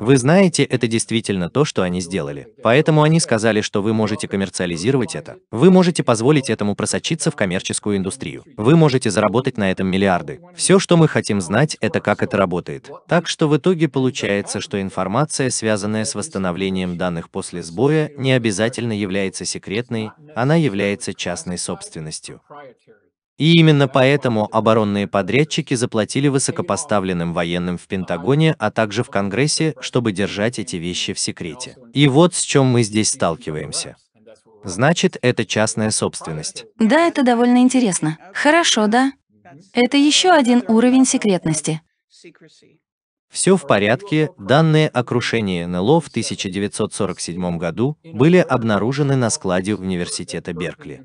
Вы знаете, это действительно то, что они сделали. Поэтому они сказали, что вы можете коммерциализировать это. Вы можете позволить этому просочиться в коммерческую индустрию. Вы можете заработать на этом миллиарды. Все, что мы хотим знать, это как это работает. Так что в итоге получается, что информация, связанная с восстановлением данных после сбоя, не обязательно является секретной, она является частной собственностью. И именно поэтому оборонные подрядчики заплатили высокопоставленным военным в Пентагоне, а также в Конгрессе, чтобы держать эти вещи в секрете. И вот с чем мы здесь сталкиваемся. Значит, это частная собственность. Да, это довольно интересно. Хорошо, да? Это еще один уровень секретности. Все в порядке, данные о крушении НЛО в 1947 году были обнаружены на складе Университета Беркли.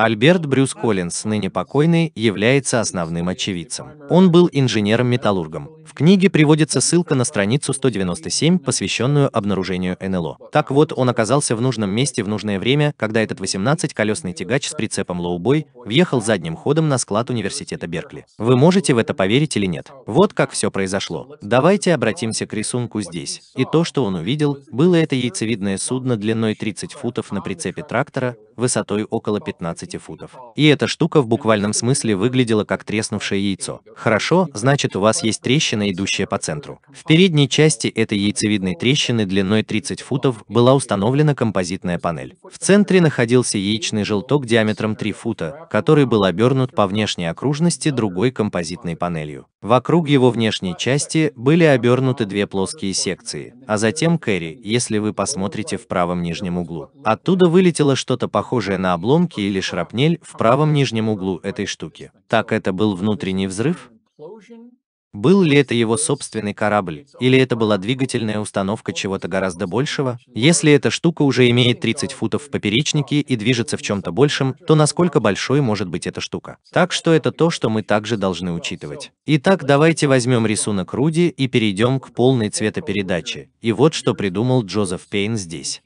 Альберт Брюс Коллинс, ныне покойный, является основным очевидцем. Он был инженером-металлургом. В книге приводится ссылка на страницу 197, посвященную обнаружению НЛО. Так вот, он оказался в нужном месте в нужное время, когда этот 18-колесный тягач с прицепом лоубой въехал задним ходом на склад университета Беркли. Вы можете в это поверить или нет? Вот как все произошло. Давайте обратимся к рисунку здесь. И то, что он увидел, было это яйцевидное судно длиной 30 футов на прицепе трактора, высотой около 15 15 футов. И эта штука в буквальном смысле выглядела как треснувшее яйцо. Хорошо, значит у вас есть трещина, идущая по центру. В передней части этой яйцевидной трещины длиной 30 футов была установлена композитная панель. В центре находился яичный желток диаметром 3 фута, который был обернут по внешней окружности другой композитной панелью. Вокруг его внешней части были обернуты две плоские секции, а затем кэрри, если вы посмотрите в правом нижнем углу. Оттуда вылетело что-то похожее на обломки или шрапнель в правом нижнем углу этой штуки. Так это был внутренний взрыв? Был ли это его собственный корабль, или это была двигательная установка чего-то гораздо большего? Если эта штука уже имеет 30 футов в поперечнике и движется в чем-то большем, то насколько большой может быть эта штука? Так что это то, что мы также должны учитывать. Итак, давайте возьмем рисунок Руди и перейдем к полной цветопередаче. И вот что придумал Джозеф Пейн здесь.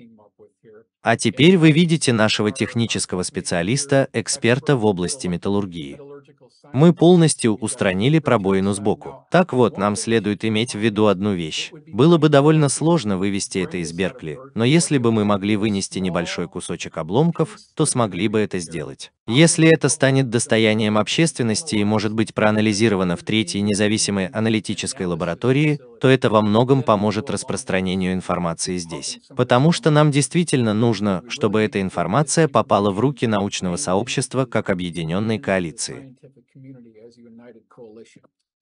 А теперь вы видите нашего технического специалиста, эксперта в области металлургии. Мы полностью устранили пробоину сбоку. Так вот, нам следует иметь в виду одну вещь. Было бы довольно сложно вывести это из Беркли, но если бы мы могли вынести небольшой кусочек обломков, то смогли бы это сделать. Если это станет достоянием общественности и может быть проанализировано в третьей независимой аналитической лаборатории, то это во многом поможет распространению информации здесь. Потому что нам действительно нужно, чтобы эта информация попала в руки научного сообщества как объединенной коалиции.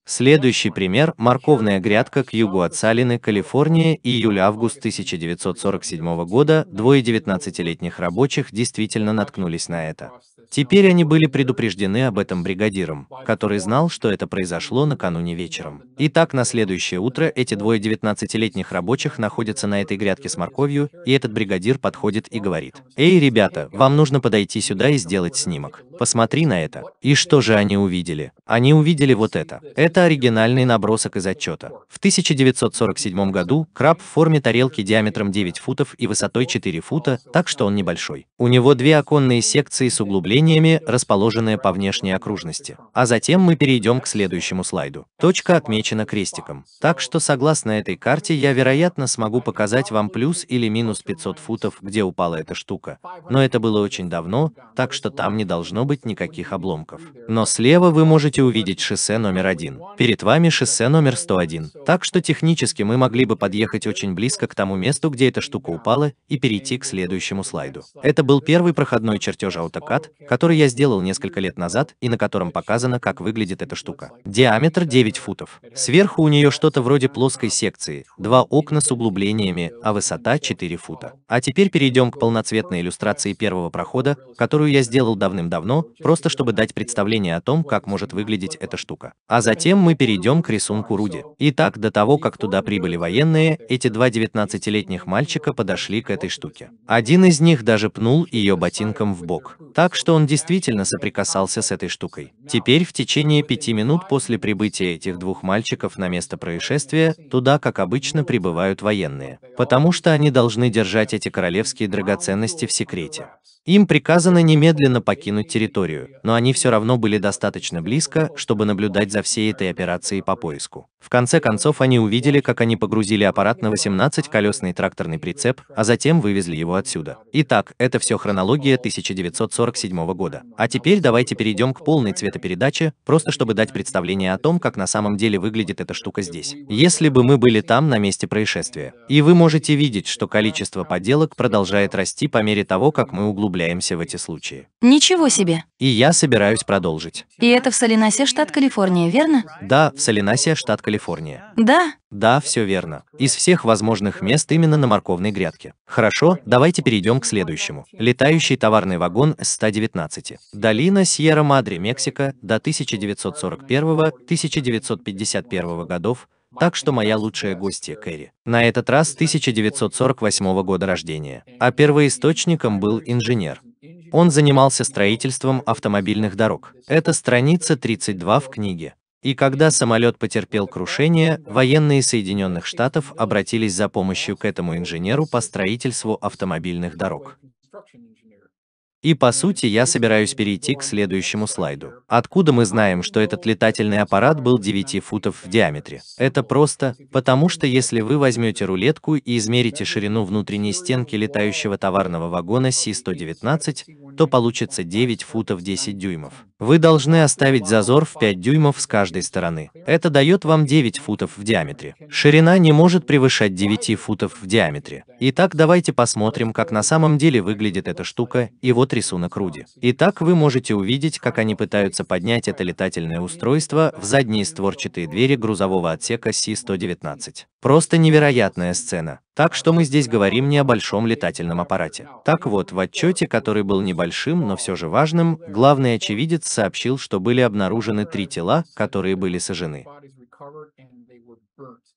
Следующий пример – морковная грядка к югу от Салины, Калифорния, июль-август 1947 года, двое 19-летних рабочих действительно наткнулись на это. Теперь они были предупреждены об этом бригадиром, который знал, что это произошло накануне вечером. Итак, на следующее утро эти двое 19-летних рабочих находятся на этой грядке с морковью, и этот бригадир подходит и говорит, «Эй, ребята, вам нужно подойти сюда и сделать снимок». Посмотри на это. И что же они увидели? Они увидели вот это. Это оригинальный набросок из отчета. В 1947 году краб в форме тарелки диаметром 9 футов и высотой 4 фута, так что он небольшой. У него две оконные секции с углублениями, расположенные по внешней окружности. А затем мы перейдем к следующему слайду. Точка отмечена крестиком. Так что согласно этой карте я, вероятно, смогу показать вам плюс или минус 500 футов, где упала эта штука. Но это было очень давно, так что там не должно быть быть никаких обломков. Но слева вы можете увидеть шоссе номер один. Перед вами шоссе номер 101. Так что технически мы могли бы подъехать очень близко к тому месту, где эта штука упала, и перейти к следующему слайду. Это был первый проходной чертеж AutoCAD, который я сделал несколько лет назад и на котором показано, как выглядит эта штука. Диаметр 9 футов. Сверху у нее что-то вроде плоской секции, два окна с углублениями, а высота 4 фута. А теперь перейдем к полноцветной иллюстрации первого прохода, которую я сделал давным-давно одно, просто чтобы дать представление о том, как может выглядеть эта штука. А, а затем мы перейдем к рисунку Руди. Итак, до того, как туда прибыли военные, эти два 19-летних мальчика подошли к этой штуке. Один из них даже пнул ее ботинком в бок. Так что он действительно соприкасался с этой штукой. Теперь в течение пяти минут после прибытия этих двух мальчиков на место происшествия, туда, как обычно, прибывают военные. Потому что они должны держать эти королевские драгоценности в секрете. Им приказано немедленно покинуть территорию, но они все равно были достаточно близко, чтобы наблюдать за всей этой операцией по поиску. В конце концов они увидели, как они погрузили аппарат на 18-колесный тракторный прицеп, а затем вывезли его отсюда. Итак, это все хронология 1947 года. А теперь давайте перейдем к полной цветопередаче, просто чтобы дать представление о том, как на самом деле выглядит эта штука здесь. Если бы мы были там, на месте происшествия. И вы можете видеть, что количество поделок продолжает расти по мере того, как мы углубляемся углубляемся в эти случаи. Ничего себе. И я собираюсь продолжить. И это в Солинасе, штат Калифорния, верно? Да, в Солинасе, штат Калифорния. Да. Да, все верно. Из всех возможных мест именно на морковной грядке. Хорошо, давайте перейдем к следующему. Летающий товарный вагон С-119. Долина Сьерра-Мадре, Мексика, до 1941-1951 годов, так что моя лучшая гостья Кэрри. На этот раз 1948 года рождения. А первоисточником был инженер. Он занимался строительством автомобильных дорог. Это страница 32 в книге. И когда самолет потерпел крушение, военные Соединенных Штатов обратились за помощью к этому инженеру по строительству автомобильных дорог. И по сути я собираюсь перейти к следующему слайду. Откуда мы знаем, что этот летательный аппарат был 9 футов в диаметре? Это просто, потому что если вы возьмете рулетку и измерите ширину внутренней стенки летающего товарного вагона Си-119, то получится 9 футов 10 дюймов. Вы должны оставить зазор в 5 дюймов с каждой стороны. Это дает вам 9 футов в диаметре. Ширина не может превышать 9 футов в диаметре. Итак, давайте посмотрим, как на самом деле выглядит эта штука, и вот рисунок Руди. Итак, вы можете увидеть, как они пытаются поднять это летательное устройство в задние створчатые двери грузового отсека Си-119. Просто невероятная сцена. Так что мы здесь говорим не о большом летательном аппарате. Так вот, в отчете, который был небольшим, но все же важным, главный очевидец сообщил, что были обнаружены три тела, которые были сожжены.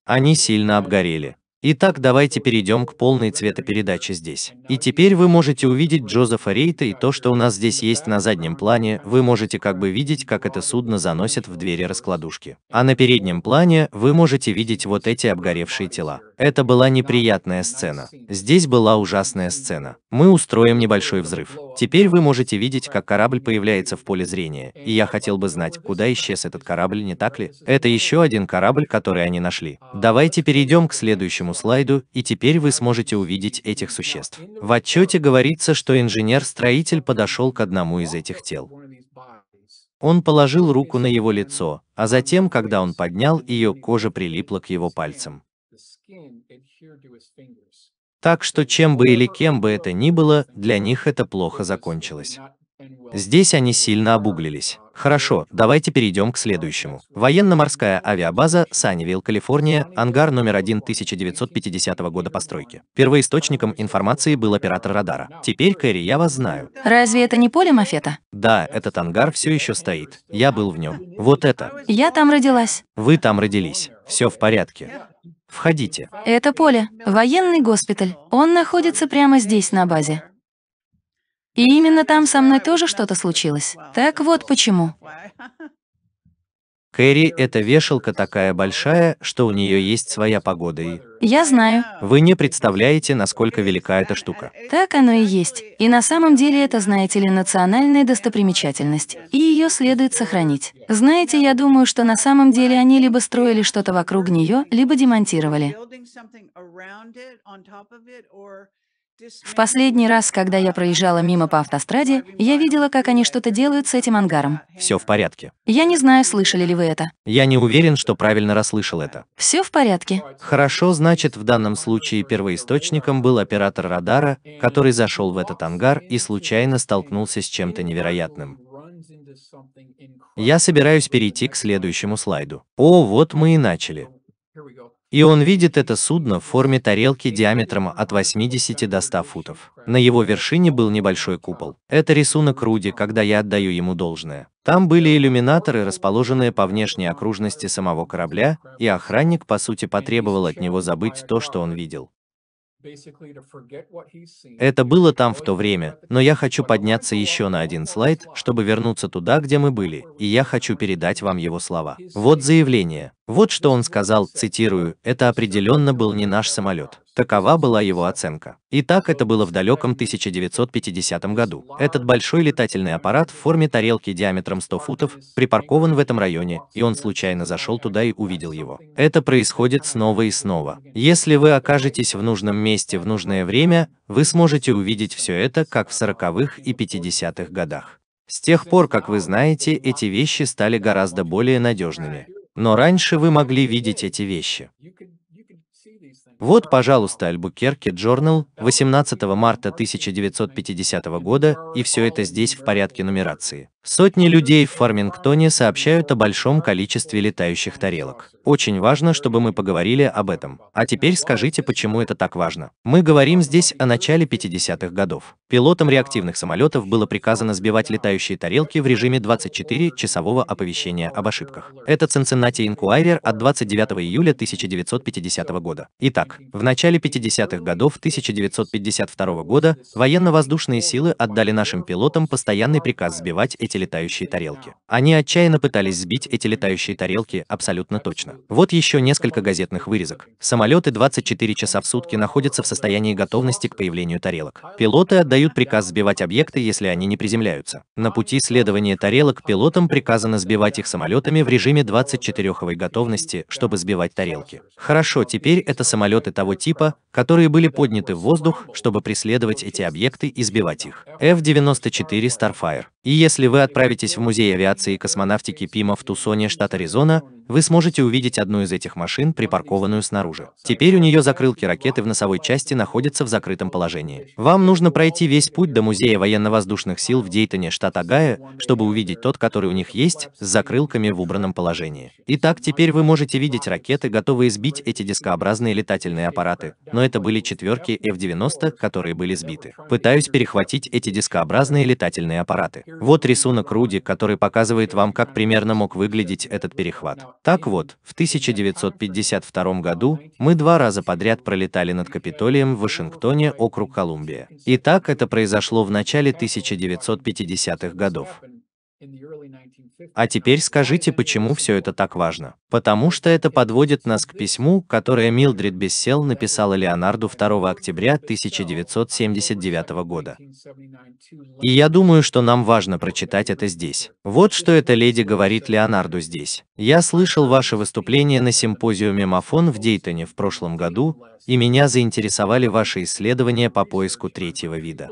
Они сильно обгорели. Итак, давайте перейдем к полной цветопередаче здесь. И теперь вы можете увидеть Джозефа Рейта и то, что у нас здесь есть на заднем плане, вы можете как бы видеть, как это судно заносит в двери раскладушки. А на переднем плане вы можете видеть вот эти обгоревшие тела. Это была неприятная сцена. Здесь была ужасная сцена. Мы устроим небольшой взрыв. Теперь вы можете видеть, как корабль появляется в поле зрения, и я хотел бы знать, куда исчез этот корабль, не так ли? Это еще один корабль, который они нашли. Давайте перейдем к следующему слайду, и теперь вы сможете увидеть этих существ. В отчете говорится, что инженер-строитель подошел к одному из этих тел. Он положил руку на его лицо, а затем, когда он поднял ее, кожа прилипла к его пальцам. Так что чем бы или кем бы это ни было, для них это плохо закончилось. Здесь они сильно обуглились. Хорошо, давайте перейдем к следующему. Военно-морская авиабаза Саннивилл, Калифорния, ангар номер один 1950 года постройки. Первоисточником информации был оператор радара. Теперь, Кэрри, я вас знаю. Разве это не поле Мафета? Да, этот ангар все еще стоит. Я был в нем. Вот это. Я там родилась. Вы там родились. Все в порядке. Входите. Это поле. Военный госпиталь. Он находится прямо здесь, на базе. И именно там со мной тоже что-то случилось. Так вот почему. Кэрри – это вешалка такая большая, что у нее есть своя погода и... Я знаю. Вы не представляете, насколько велика эта штука. Так оно и есть. И на самом деле это, знаете ли, национальная достопримечательность. И ее следует сохранить. Знаете, я думаю, что на самом деле они либо строили что-то вокруг нее, либо демонтировали. В последний раз, когда я проезжала мимо по автостраде, я видела, как они что-то делают с этим ангаром. Все в порядке. Я не знаю, слышали ли вы это. Я не уверен, что правильно расслышал это. Все в порядке. Хорошо, значит, в данном случае первоисточником был оператор радара, который зашел в этот ангар и случайно столкнулся с чем-то невероятным. Я собираюсь перейти к следующему слайду. О, вот мы и начали и он видит это судно в форме тарелки диаметром от 80 до 100 футов. На его вершине был небольшой купол. Это рисунок Руди, когда я отдаю ему должное. Там были иллюминаторы, расположенные по внешней окружности самого корабля, и охранник по сути потребовал от него забыть то, что он видел. Это было там в то время, но я хочу подняться еще на один слайд, чтобы вернуться туда, где мы были, и я хочу передать вам его слова. Вот заявление. Вот что он сказал, цитирую, это определенно был не наш самолет. Такова была его оценка. Итак, это было в далеком 1950 году. Этот большой летательный аппарат в форме тарелки диаметром 100 футов припаркован в этом районе, и он случайно зашел туда и увидел его. Это происходит снова и снова. Если вы окажетесь в нужном месте в нужное время, вы сможете увидеть все это, как в 40-х и 50-х годах. С тех пор, как вы знаете, эти вещи стали гораздо более надежными. Но раньше вы могли видеть эти вещи. Вот, пожалуйста, Альбукерке Джорнал, 18 марта 1950 года, и все это здесь в порядке нумерации. Сотни людей в Фармингтоне сообщают о большом количестве летающих тарелок. Очень важно, чтобы мы поговорили об этом. А теперь скажите, почему это так важно. Мы говорим здесь о начале 50-х годов. Пилотам реактивных самолетов было приказано сбивать летающие тарелки в режиме 24-часового оповещения об ошибках. Это Cincinnati Inquirer от 29 июля 1950 года. Итак, в начале 50-х годов 1952 года военно-воздушные силы отдали нашим пилотам постоянный приказ сбивать эти эти летающие тарелки. Они отчаянно пытались сбить эти летающие тарелки абсолютно точно. Вот еще несколько газетных вырезок. Самолеты 24 часа в сутки находятся в состоянии готовности к появлению тарелок. Пилоты отдают приказ сбивать объекты, если они не приземляются. На пути следования тарелок пилотам приказано сбивать их самолетами в режиме 24 ховой готовности, чтобы сбивать тарелки. Хорошо, теперь это самолеты того типа, которые были подняты в воздух, чтобы преследовать эти объекты и сбивать их. F-94 Starfire. И если вы отправитесь в Музей авиации и космонавтики Пима в Тусоне, штат Аризона, вы сможете увидеть одну из этих машин, припаркованную снаружи. Теперь у нее закрылки ракеты в носовой части находятся в закрытом положении. Вам нужно пройти весь путь до Музея военно-воздушных сил в Дейтоне, штат Огайо, чтобы увидеть тот, который у них есть, с закрылками в убранном положении. Итак, теперь вы можете видеть ракеты, готовые сбить эти дискообразные летательные аппараты, но это были четверки F-90, которые были сбиты. Пытаюсь перехватить эти дискообразные летательные аппараты. Вот рисунок Руди, который показывает вам, как примерно мог выглядеть этот перехват. Так вот, в 1952 году мы два раза подряд пролетали над Капитолием в Вашингтоне, округ Колумбия. И так это произошло в начале 1950-х годов. А теперь скажите, почему все это так важно. Потому что это подводит нас к письму, которое Милдрид Бесселл написала Леонарду 2 октября 1979 года. И я думаю, что нам важно прочитать это здесь. Вот что эта леди говорит Леонарду здесь. «Я слышал ваше выступление на симпозиуме Мафон в Дейтоне в прошлом году, и меня заинтересовали ваши исследования по поиску третьего вида.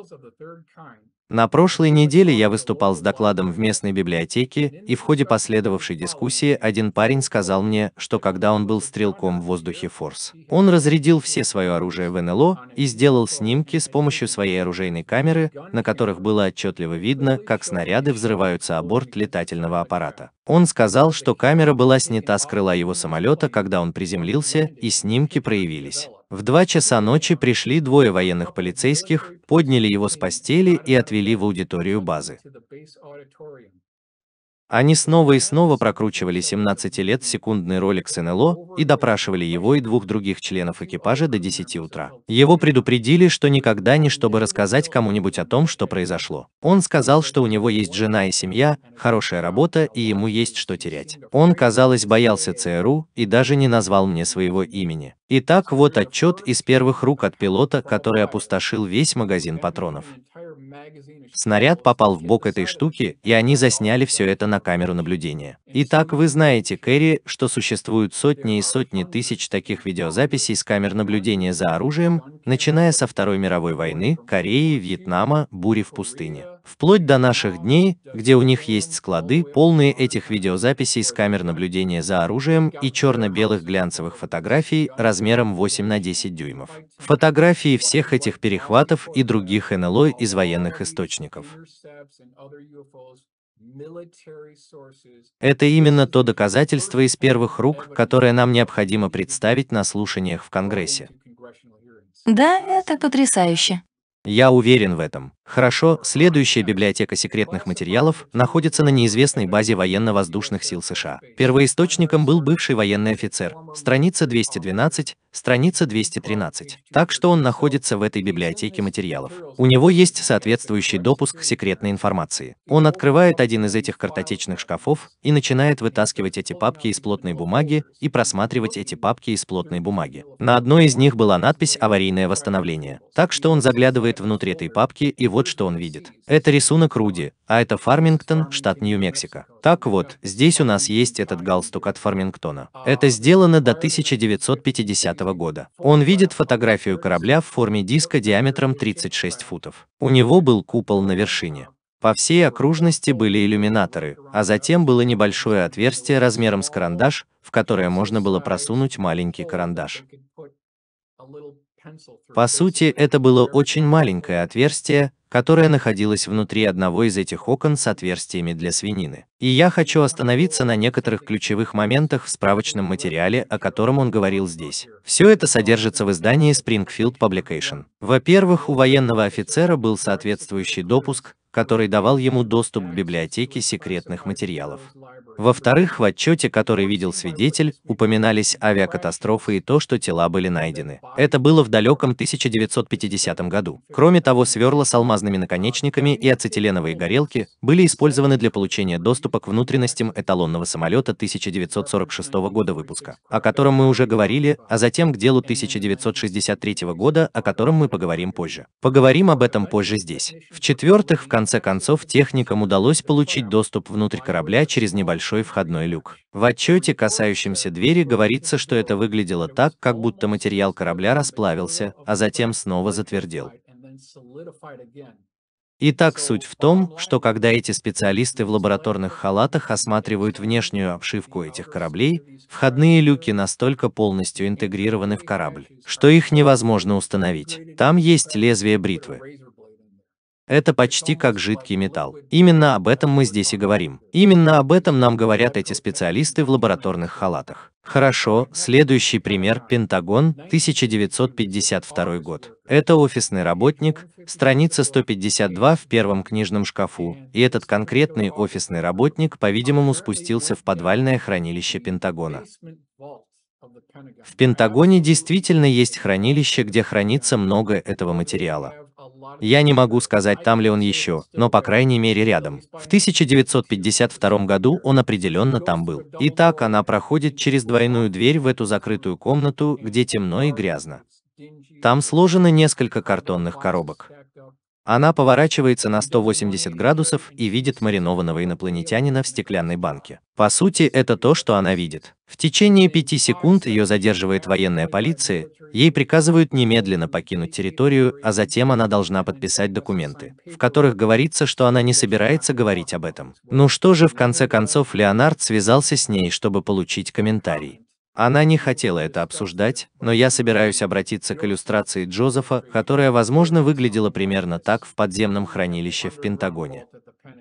На прошлой неделе я выступал с докладом в местной библиотеке, и в ходе последовавшей дискуссии один парень сказал мне, что когда он был стрелком в воздухе Форс, он разрядил все свое оружие в НЛО и сделал снимки с помощью своей оружейной камеры, на которых было отчетливо видно, как снаряды взрываются о борт летательного аппарата. Он сказал, что камера была снята с крыла его самолета, когда он приземлился, и снимки проявились. В два часа ночи пришли двое военных полицейских, подняли его с постели и отвели в аудиторию базы. Они снова и снова прокручивали 17 лет секундный ролик с НЛО и допрашивали его и двух других членов экипажа до 10 утра. Его предупредили, что никогда не чтобы рассказать кому-нибудь о том, что произошло. Он сказал, что у него есть жена и семья, хорошая работа и ему есть что терять. Он, казалось, боялся ЦРУ и даже не назвал мне своего имени. Итак, вот отчет из первых рук от пилота, который опустошил весь магазин патронов. Снаряд попал в бок этой штуки, и они засняли все это на камеру наблюдения. Итак, вы знаете, Кэрри, что существуют сотни и сотни тысяч таких видеозаписей с камер наблюдения за оружием, начиная со Второй мировой войны, Кореи, Вьетнама, бури в пустыне вплоть до наших дней, где у них есть склады, полные этих видеозаписей с камер наблюдения за оружием и черно-белых глянцевых фотографий размером 8 на 10 дюймов. Фотографии всех этих перехватов и других НЛО из военных источников. Это именно то доказательство из первых рук, которое нам необходимо представить на слушаниях в Конгрессе. Да, это потрясающе. Я уверен в этом. Хорошо, следующая библиотека секретных материалов находится на неизвестной базе военно-воздушных сил США. Первоисточником был бывший военный офицер, страница 212, страница 213. Так что он находится в этой библиотеке материалов. У него есть соответствующий допуск к секретной информации. Он открывает один из этих картотечных шкафов и начинает вытаскивать эти папки из плотной бумаги и просматривать эти папки из плотной бумаги. На одной из них была надпись «Аварийное восстановление». Так что он заглядывает внутрь этой папки и вот вот что он видит. Это рисунок Руди, а это Фармингтон, штат Нью-Мексико. Так вот, здесь у нас есть этот галстук от Фармингтона. Это сделано до 1950 года. Он видит фотографию корабля в форме диска диаметром 36 футов. У него был купол на вершине. По всей окружности были иллюминаторы, а затем было небольшое отверстие размером с карандаш, в которое можно было просунуть маленький карандаш. По сути, это было очень маленькое отверстие, которая находилась внутри одного из этих окон с отверстиями для свинины. И я хочу остановиться на некоторых ключевых моментах в справочном материале, о котором он говорил здесь. Все это содержится в издании Springfield Publication. Во-первых, у военного офицера был соответствующий допуск, который давал ему доступ к библиотеке секретных материалов. Во-вторых, в отчете, который видел свидетель, упоминались авиакатастрофы и то, что тела были найдены. Это было в далеком 1950 году. Кроме того, сверла с алмазными наконечниками и ацетиленовые горелки были использованы для получения доступа к внутренностям эталонного самолета 1946 года выпуска, о котором мы уже говорили, а затем к делу 1963 года, о котором мы поговорим позже. Поговорим об этом позже здесь. В-четвертых, в конце конце концов техникам удалось получить доступ внутрь корабля через небольшой входной люк. В отчете, касающемся двери, говорится, что это выглядело так, как будто материал корабля расплавился, а затем снова затвердел. Итак, суть в том, что когда эти специалисты в лабораторных халатах осматривают внешнюю обшивку этих кораблей, входные люки настолько полностью интегрированы в корабль, что их невозможно установить. Там есть лезвие бритвы. Это почти как жидкий металл. Именно об этом мы здесь и говорим. Именно об этом нам говорят эти специалисты в лабораторных халатах. Хорошо, следующий пример – Пентагон, 1952 год. Это офисный работник, страница 152 в первом книжном шкафу, и этот конкретный офисный работник, по-видимому, спустился в подвальное хранилище Пентагона. В Пентагоне действительно есть хранилище, где хранится много этого материала. Я не могу сказать, там ли он еще, но по крайней мере рядом. В 1952 году он определенно там был. Итак, она проходит через двойную дверь в эту закрытую комнату, где темно и грязно. Там сложено несколько картонных коробок. Она поворачивается на 180 градусов и видит маринованного инопланетянина в стеклянной банке. По сути, это то, что она видит. В течение пяти секунд ее задерживает военная полиция, ей приказывают немедленно покинуть территорию, а затем она должна подписать документы, в которых говорится, что она не собирается говорить об этом. Ну что же, в конце концов, Леонард связался с ней, чтобы получить комментарий. Она не хотела это обсуждать, но я собираюсь обратиться к иллюстрации Джозефа, которая, возможно, выглядела примерно так в подземном хранилище в Пентагоне.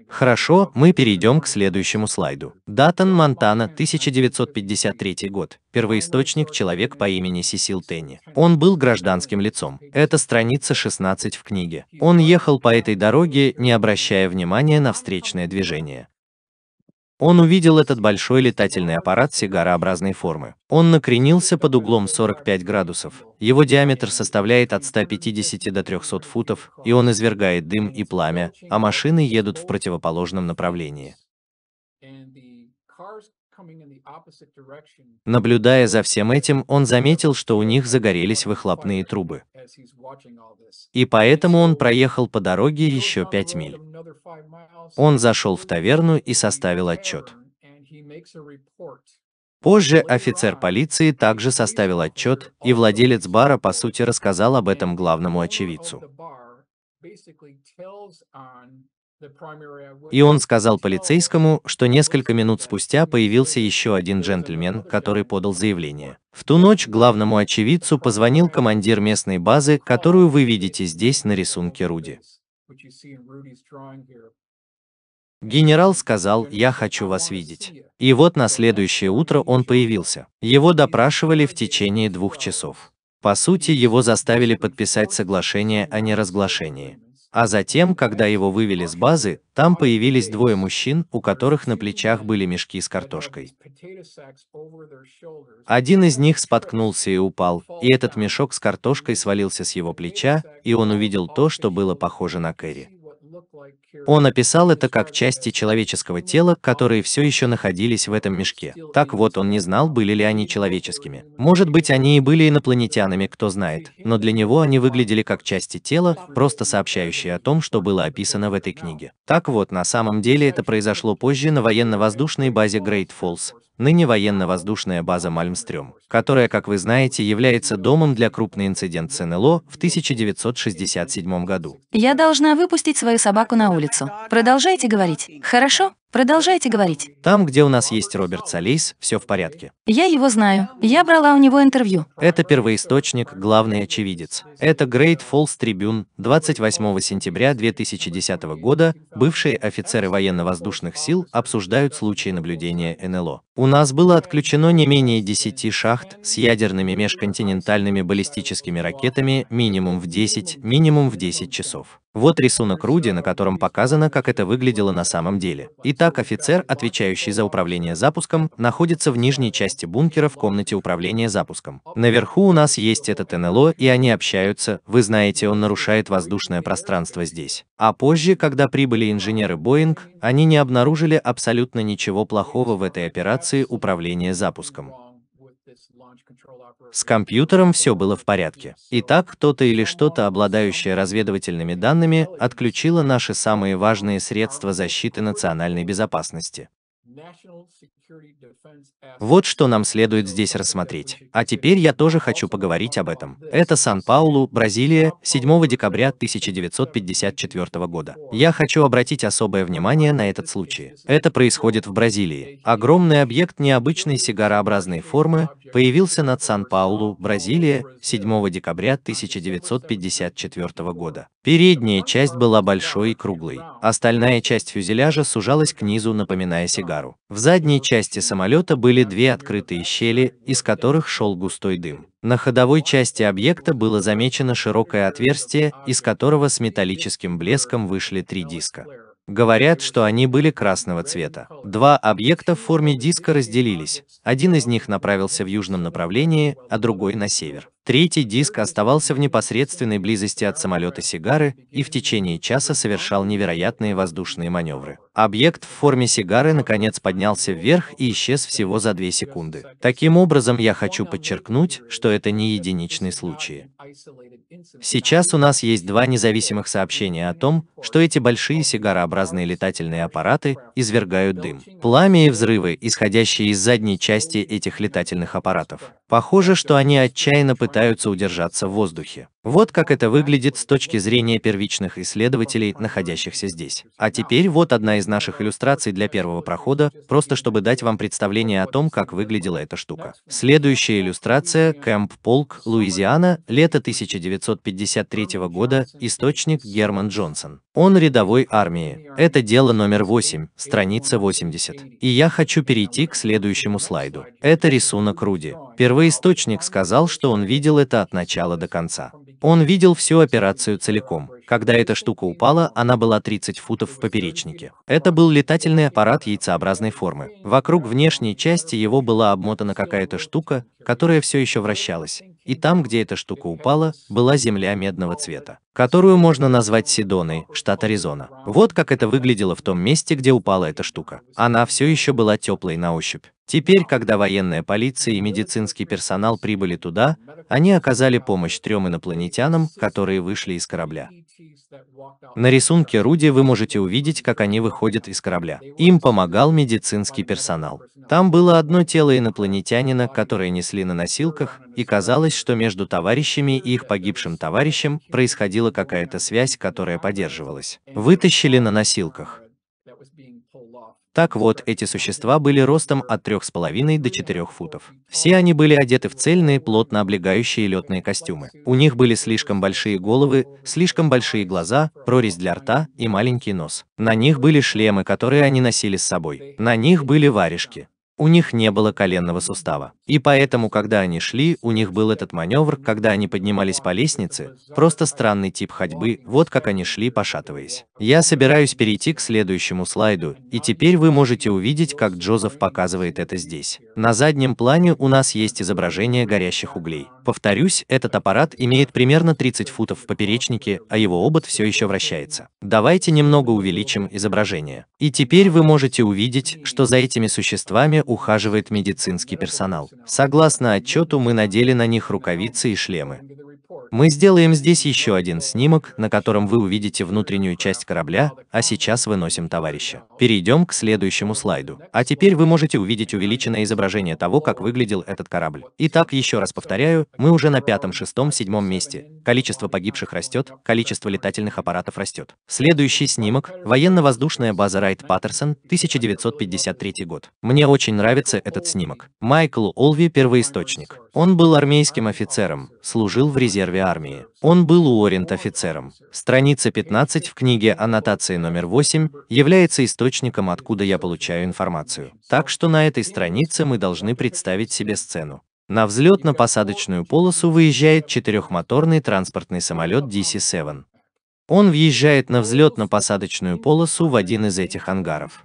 Хорошо, мы перейдем к следующему слайду. Датон, Монтана, 1953 год. Первоисточник – человек по имени Сесил Тенни. Он был гражданским лицом. Это страница 16 в книге. Он ехал по этой дороге, не обращая внимания на встречное движение. Он увидел этот большой летательный аппарат сигарообразной формы. Он накренился под углом 45 градусов, его диаметр составляет от 150 до 300 футов, и он извергает дым и пламя, а машины едут в противоположном направлении. Наблюдая за всем этим, он заметил, что у них загорелись выхлопные трубы. И поэтому он проехал по дороге еще 5 миль он зашел в таверну и составил отчет. Позже офицер полиции также составил отчет, и владелец бара по сути рассказал об этом главному очевидцу. И он сказал полицейскому, что несколько минут спустя появился еще один джентльмен, который подал заявление. В ту ночь главному очевидцу позвонил командир местной базы, которую вы видите здесь на рисунке Руди. Генерал сказал, я хочу вас видеть. И вот на следующее утро он появился. Его допрашивали в течение двух часов. По сути, его заставили подписать соглашение о неразглашении. А затем, когда его вывели с базы, там появились двое мужчин, у которых на плечах были мешки с картошкой. Один из них споткнулся и упал, и этот мешок с картошкой свалился с его плеча, и он увидел то, что было похоже на Кэрри. Он описал это как части человеческого тела, которые все еще находились в этом мешке. Так вот, он не знал, были ли они человеческими. Может быть, они и были инопланетянами, кто знает, но для него они выглядели как части тела, просто сообщающие о том, что было описано в этой книге. Так вот, на самом деле это произошло позже на военно-воздушной базе Грейт Фолс, ныне военно-воздушная база Мальмстрём, которая, как вы знаете, является домом для крупный инцидент с НЛО в 1967 году. Я должна выпустить свою собаку на улицу улицу. Продолжайте говорить, хорошо? Продолжайте говорить. Там, где у нас есть Роберт Салейс, все в порядке. Я его знаю. Я брала у него интервью. Это первоисточник, главный очевидец. Это Great Falls Tribune, 28 сентября 2010 года бывшие офицеры военно-воздушных сил обсуждают случаи наблюдения НЛО. У нас было отключено не менее 10 шахт с ядерными межконтинентальными баллистическими ракетами минимум в 10, минимум в 10 часов. Вот рисунок Руди, на котором показано, как это выглядело на самом деле. И Итак, офицер, отвечающий за управление запуском, находится в нижней части бункера в комнате управления запуском. Наверху у нас есть этот НЛО, и они общаются, вы знаете, он нарушает воздушное пространство здесь. А позже, когда прибыли инженеры Боинг, они не обнаружили абсолютно ничего плохого в этой операции управления запуском. С компьютером все было в порядке. Итак, кто-то или что-то, обладающее разведывательными данными, отключило наши самые важные средства защиты национальной безопасности. Вот что нам следует здесь рассмотреть. А теперь я тоже хочу поговорить об этом. Это Сан-Паулу, Бразилия, 7 декабря 1954 года. Я хочу обратить особое внимание на этот случай. Это происходит в Бразилии. Огромный объект необычной сигарообразной формы появился над Сан-Паулу, Бразилия, 7 декабря 1954 года. Передняя часть была большой и круглой, остальная часть фюзеляжа сужалась к низу, напоминая сигару. В задней части самолета были две открытые щели, из которых шел густой дым. На ходовой части объекта было замечено широкое отверстие, из которого с металлическим блеском вышли три диска. Говорят, что они были красного цвета. Два объекта в форме диска разделились, один из них направился в южном направлении, а другой на север. Третий диск оставался в непосредственной близости от самолета сигары и в течение часа совершал невероятные воздушные маневры. Объект в форме сигары наконец поднялся вверх и исчез всего за две секунды. Таким образом, я хочу подчеркнуть, что это не единичный случай. Сейчас у нас есть два независимых сообщения о том, что эти большие сигарообразные летательные аппараты извергают дым. Пламя и взрывы, исходящие из задней части этих летательных аппаратов. Похоже, что они отчаянно пытаются пытаются удержаться в воздухе. Вот как это выглядит с точки зрения первичных исследователей, находящихся здесь. А теперь вот одна из наших иллюстраций для первого прохода, просто чтобы дать вам представление о том, как выглядела эта штука. Следующая иллюстрация – Кэмп Полк, Луизиана, лето 1953 года, источник Герман Джонсон. Он рядовой армии. Это дело номер 8, страница 80. И я хочу перейти к следующему слайду. Это рисунок Руди. Первоисточник сказал, что он видел это от начала до конца. Он видел всю операцию целиком. Когда эта штука упала, она была 30 футов в поперечнике. Это был летательный аппарат яйцеобразной формы. Вокруг внешней части его была обмотана какая-то штука, которая все еще вращалась. И там, где эта штука упала, была земля медного цвета, которую можно назвать Сидоной, штат Аризона. Вот как это выглядело в том месте, где упала эта штука. Она все еще была теплой на ощупь. Теперь, когда военная полиция и медицинский персонал прибыли туда, они оказали помощь трем инопланетянам, которые вышли из корабля. На рисунке Руди вы можете увидеть, как они выходят из корабля. Им помогал медицинский персонал. Там было одно тело инопланетянина, которое несли на носилках, и казалось, что между товарищами и их погибшим товарищем происходила какая-то связь, которая поддерживалась. Вытащили на носилках. Так вот, эти существа были ростом от 3,5 до 4 футов. Все они были одеты в цельные, плотно облегающие летные костюмы. У них были слишком большие головы, слишком большие глаза, прорезь для рта и маленький нос. На них были шлемы, которые они носили с собой. На них были варежки у них не было коленного сустава. И поэтому, когда они шли, у них был этот маневр, когда они поднимались по лестнице, просто странный тип ходьбы, вот как они шли, пошатываясь. Я собираюсь перейти к следующему слайду, и теперь вы можете увидеть, как Джозеф показывает это здесь. На заднем плане у нас есть изображение горящих углей. Повторюсь, этот аппарат имеет примерно 30 футов в поперечнике, а его обод все еще вращается. Давайте немного увеличим изображение. И теперь вы можете увидеть, что за этими существами ухаживает медицинский персонал. Согласно отчету, мы надели на них рукавицы и шлемы. Мы сделаем здесь еще один снимок, на котором вы увидите внутреннюю часть корабля, а сейчас выносим товарища. Перейдем к следующему слайду. А теперь вы можете увидеть увеличенное изображение того, как выглядел этот корабль. Итак, еще раз повторяю, мы уже на пятом, шестом, седьмом месте. Количество погибших растет, количество летательных аппаратов растет. Следующий снимок – военно-воздушная база Райт Паттерсон, 1953 год. Мне очень нравится этот снимок. Майкл Олви – первоисточник. Он был армейским офицером, служил в резерве армии. Он был уоррент офицером. Страница 15 в книге аннотации номер 8 является источником, откуда я получаю информацию. Так что на этой странице мы должны представить себе сцену. На взлетно-посадочную полосу выезжает четырехмоторный транспортный самолет DC-7. Он въезжает на взлетно-посадочную полосу в один из этих ангаров.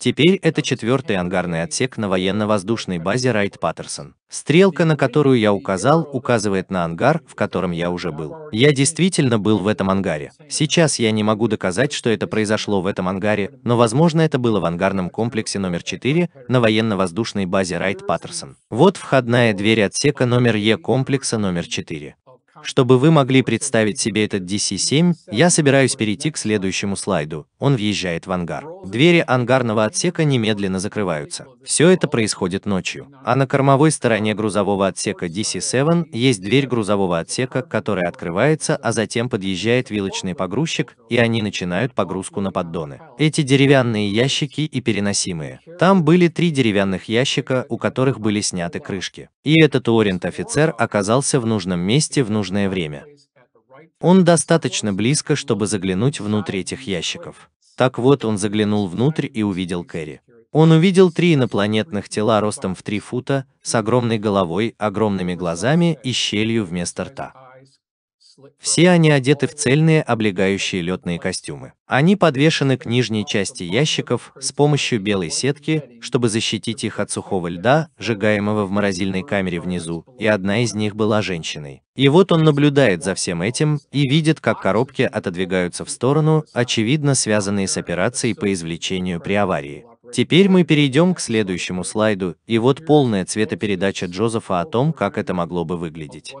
Теперь это четвертый ангарный отсек на военно-воздушной базе Райт-Паттерсон. Стрелка, на которую я указал, указывает на ангар, в котором я уже был. Я действительно был в этом ангаре. Сейчас я не могу доказать, что это произошло в этом ангаре, но, возможно, это было в ангарном комплексе номер 4 на военно-воздушной базе Райт-Паттерсон. Вот входная дверь отсека номер Е комплекса номер 4. Чтобы вы могли представить себе этот DC-7, я собираюсь перейти к следующему слайду. Он въезжает в ангар. Двери ангарного отсека немедленно закрываются. Все это происходит ночью. А на кормовой стороне грузового отсека DC-7 есть дверь грузового отсека, которая открывается, а затем подъезжает вилочный погрузчик, и они начинают погрузку на поддоны. Эти деревянные ящики и переносимые. Там были три деревянных ящика, у которых были сняты крышки. И этот Орент-офицер оказался в нужном месте в нужное время. Он достаточно близко, чтобы заглянуть внутрь этих ящиков. Так вот, он заглянул внутрь и увидел Кэрри. Он увидел три инопланетных тела ростом в три фута, с огромной головой, огромными глазами и щелью вместо рта. Все они одеты в цельные облегающие летные костюмы. Они подвешены к нижней части ящиков с помощью белой сетки, чтобы защитить их от сухого льда, сжигаемого в морозильной камере внизу, и одна из них была женщиной. И вот он наблюдает за всем этим и видит, как коробки отодвигаются в сторону, очевидно связанные с операцией по извлечению при аварии. Теперь мы перейдем к следующему слайду, и вот полная цветопередача Джозефа о том, как это могло бы выглядеть.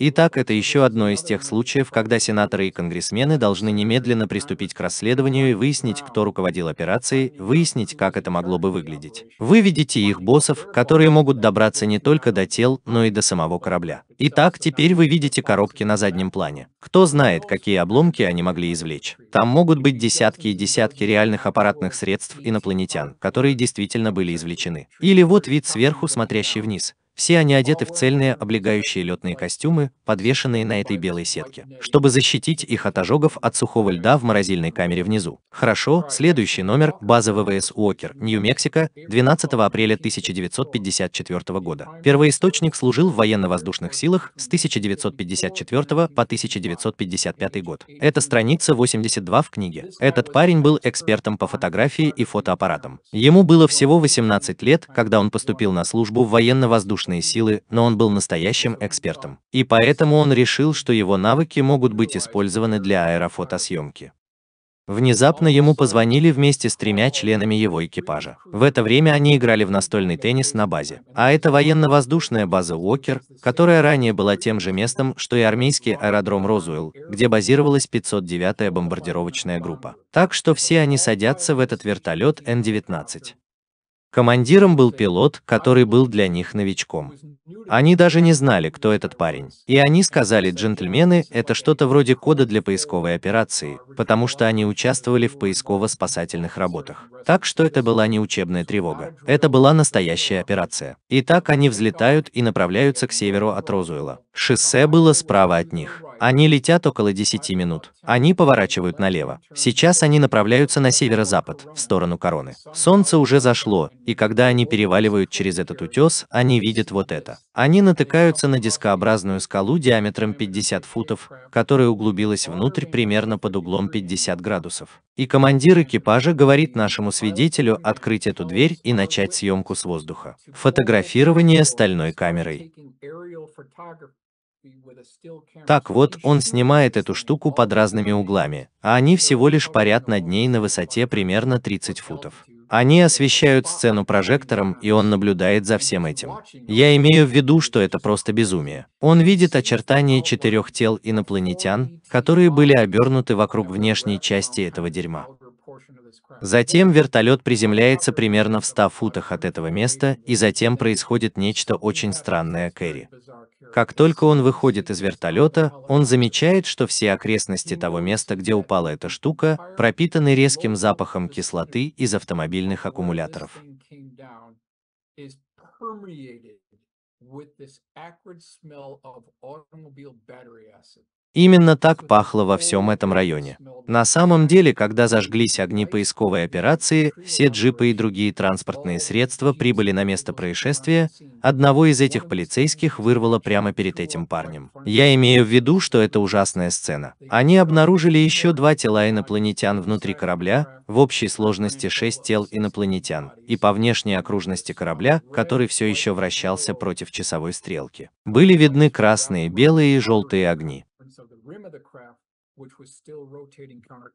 Итак, это еще одно из тех случаев, когда сенаторы и конгрессмены должны немедленно приступить к расследованию и выяснить, кто руководил операцией, выяснить, как это могло бы выглядеть. Вы видите их боссов, которые могут добраться не только до тел, но и до самого корабля. Итак, теперь вы видите коробки на заднем плане. Кто знает, какие обломки они могли извлечь. Там могут быть десятки и десятки реальных аппаратных средств инопланетян, которые действительно были извлечены. Или вот вид сверху, смотрящий вниз. Все они одеты в цельные облегающие летные костюмы, подвешенные на этой белой сетке, чтобы защитить их от ожогов от сухого льда в морозильной камере внизу. Хорошо, следующий номер – база ВВС Уокер, Нью-Мексико, 12 апреля 1954 года. Первоисточник служил в военно-воздушных силах с 1954 по 1955 год. Это страница 82 в книге. Этот парень был экспертом по фотографии и фотоаппаратам. Ему было всего 18 лет, когда он поступил на службу в военно-воздушных воздушные силы, но он был настоящим экспертом. И поэтому он решил, что его навыки могут быть использованы для аэрофотосъемки. Внезапно ему позвонили вместе с тремя членами его экипажа. В это время они играли в настольный теннис на базе. А это военно-воздушная база Уокер, которая ранее была тем же местом, что и армейский аэродром Розуэлл, где базировалась 509-я бомбардировочная группа. Так что все они садятся в этот вертолет Н-19. Командиром был пилот, который был для них новичком. Они даже не знали, кто этот парень. И они сказали, джентльмены, это что-то вроде кода для поисковой операции, потому что они участвовали в поисково-спасательных работах. Так что это была не учебная тревога. Это была настоящая операция. И так они взлетают и направляются к северу от Розуэла. Шоссе было справа от них. Они летят около 10 минут. Они поворачивают налево. Сейчас они направляются на северо-запад, в сторону короны. Солнце уже зашло, и когда они переваливают через этот утес, они видят вот это. Они натыкаются на дискообразную скалу диаметром 50 футов, которая углубилась внутрь примерно под углом 50 градусов. И командир экипажа говорит нашему свидетелю открыть эту дверь и начать съемку с воздуха. Фотографирование стальной камерой. Так вот, он снимает эту штуку под разными углами, а они всего лишь парят над ней на высоте примерно 30 футов. Они освещают сцену прожектором, и он наблюдает за всем этим. Я имею в виду, что это просто безумие. Он видит очертания четырех тел инопланетян, которые были обернуты вокруг внешней части этого дерьма. Затем вертолет приземляется примерно в 100 футах от этого места, и затем происходит нечто очень странное, Кэрри. Как только он выходит из вертолета, он замечает, что все окрестности того места, где упала эта штука, пропитаны резким запахом кислоты из автомобильных аккумуляторов. Именно так пахло во всем этом районе. На самом деле, когда зажглись огни поисковой операции, все джипы и другие транспортные средства прибыли на место происшествия, одного из этих полицейских вырвало прямо перед этим парнем. Я имею в виду, что это ужасная сцена. Они обнаружили еще два тела инопланетян внутри корабля, в общей сложности шесть тел инопланетян, и по внешней окружности корабля, который все еще вращался против часовой стрелки. Были видны красные, белые и желтые огни.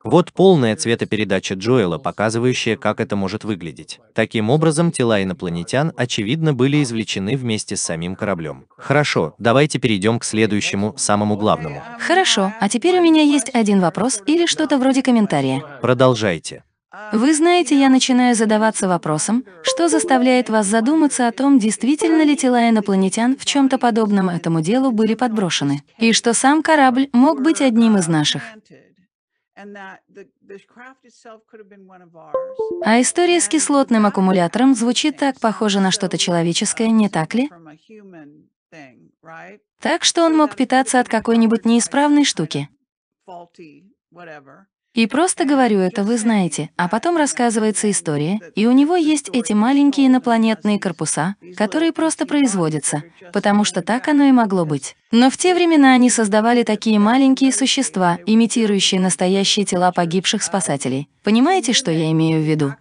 Вот полная цветопередача Джоэла, показывающая, как это может выглядеть. Таким образом, тела инопланетян, очевидно, были извлечены вместе с самим кораблем. Хорошо, давайте перейдем к следующему, самому главному. Хорошо, а теперь у меня есть один вопрос или что-то вроде комментария. Продолжайте. Вы знаете, я начинаю задаваться вопросом, что заставляет вас задуматься о том, действительно ли тела инопланетян в чем-то подобном этому делу были подброшены, и что сам корабль мог быть одним из наших. А история с кислотным аккумулятором звучит так похоже на что-то человеческое, не так ли? Так что он мог питаться от какой-нибудь неисправной штуки. И просто говорю это, вы знаете, а потом рассказывается история, и у него есть эти маленькие инопланетные корпуса, которые просто производятся, потому что так оно и могло быть. Но в те времена они создавали такие маленькие существа, имитирующие настоящие тела погибших спасателей. Понимаете, что я имею в виду?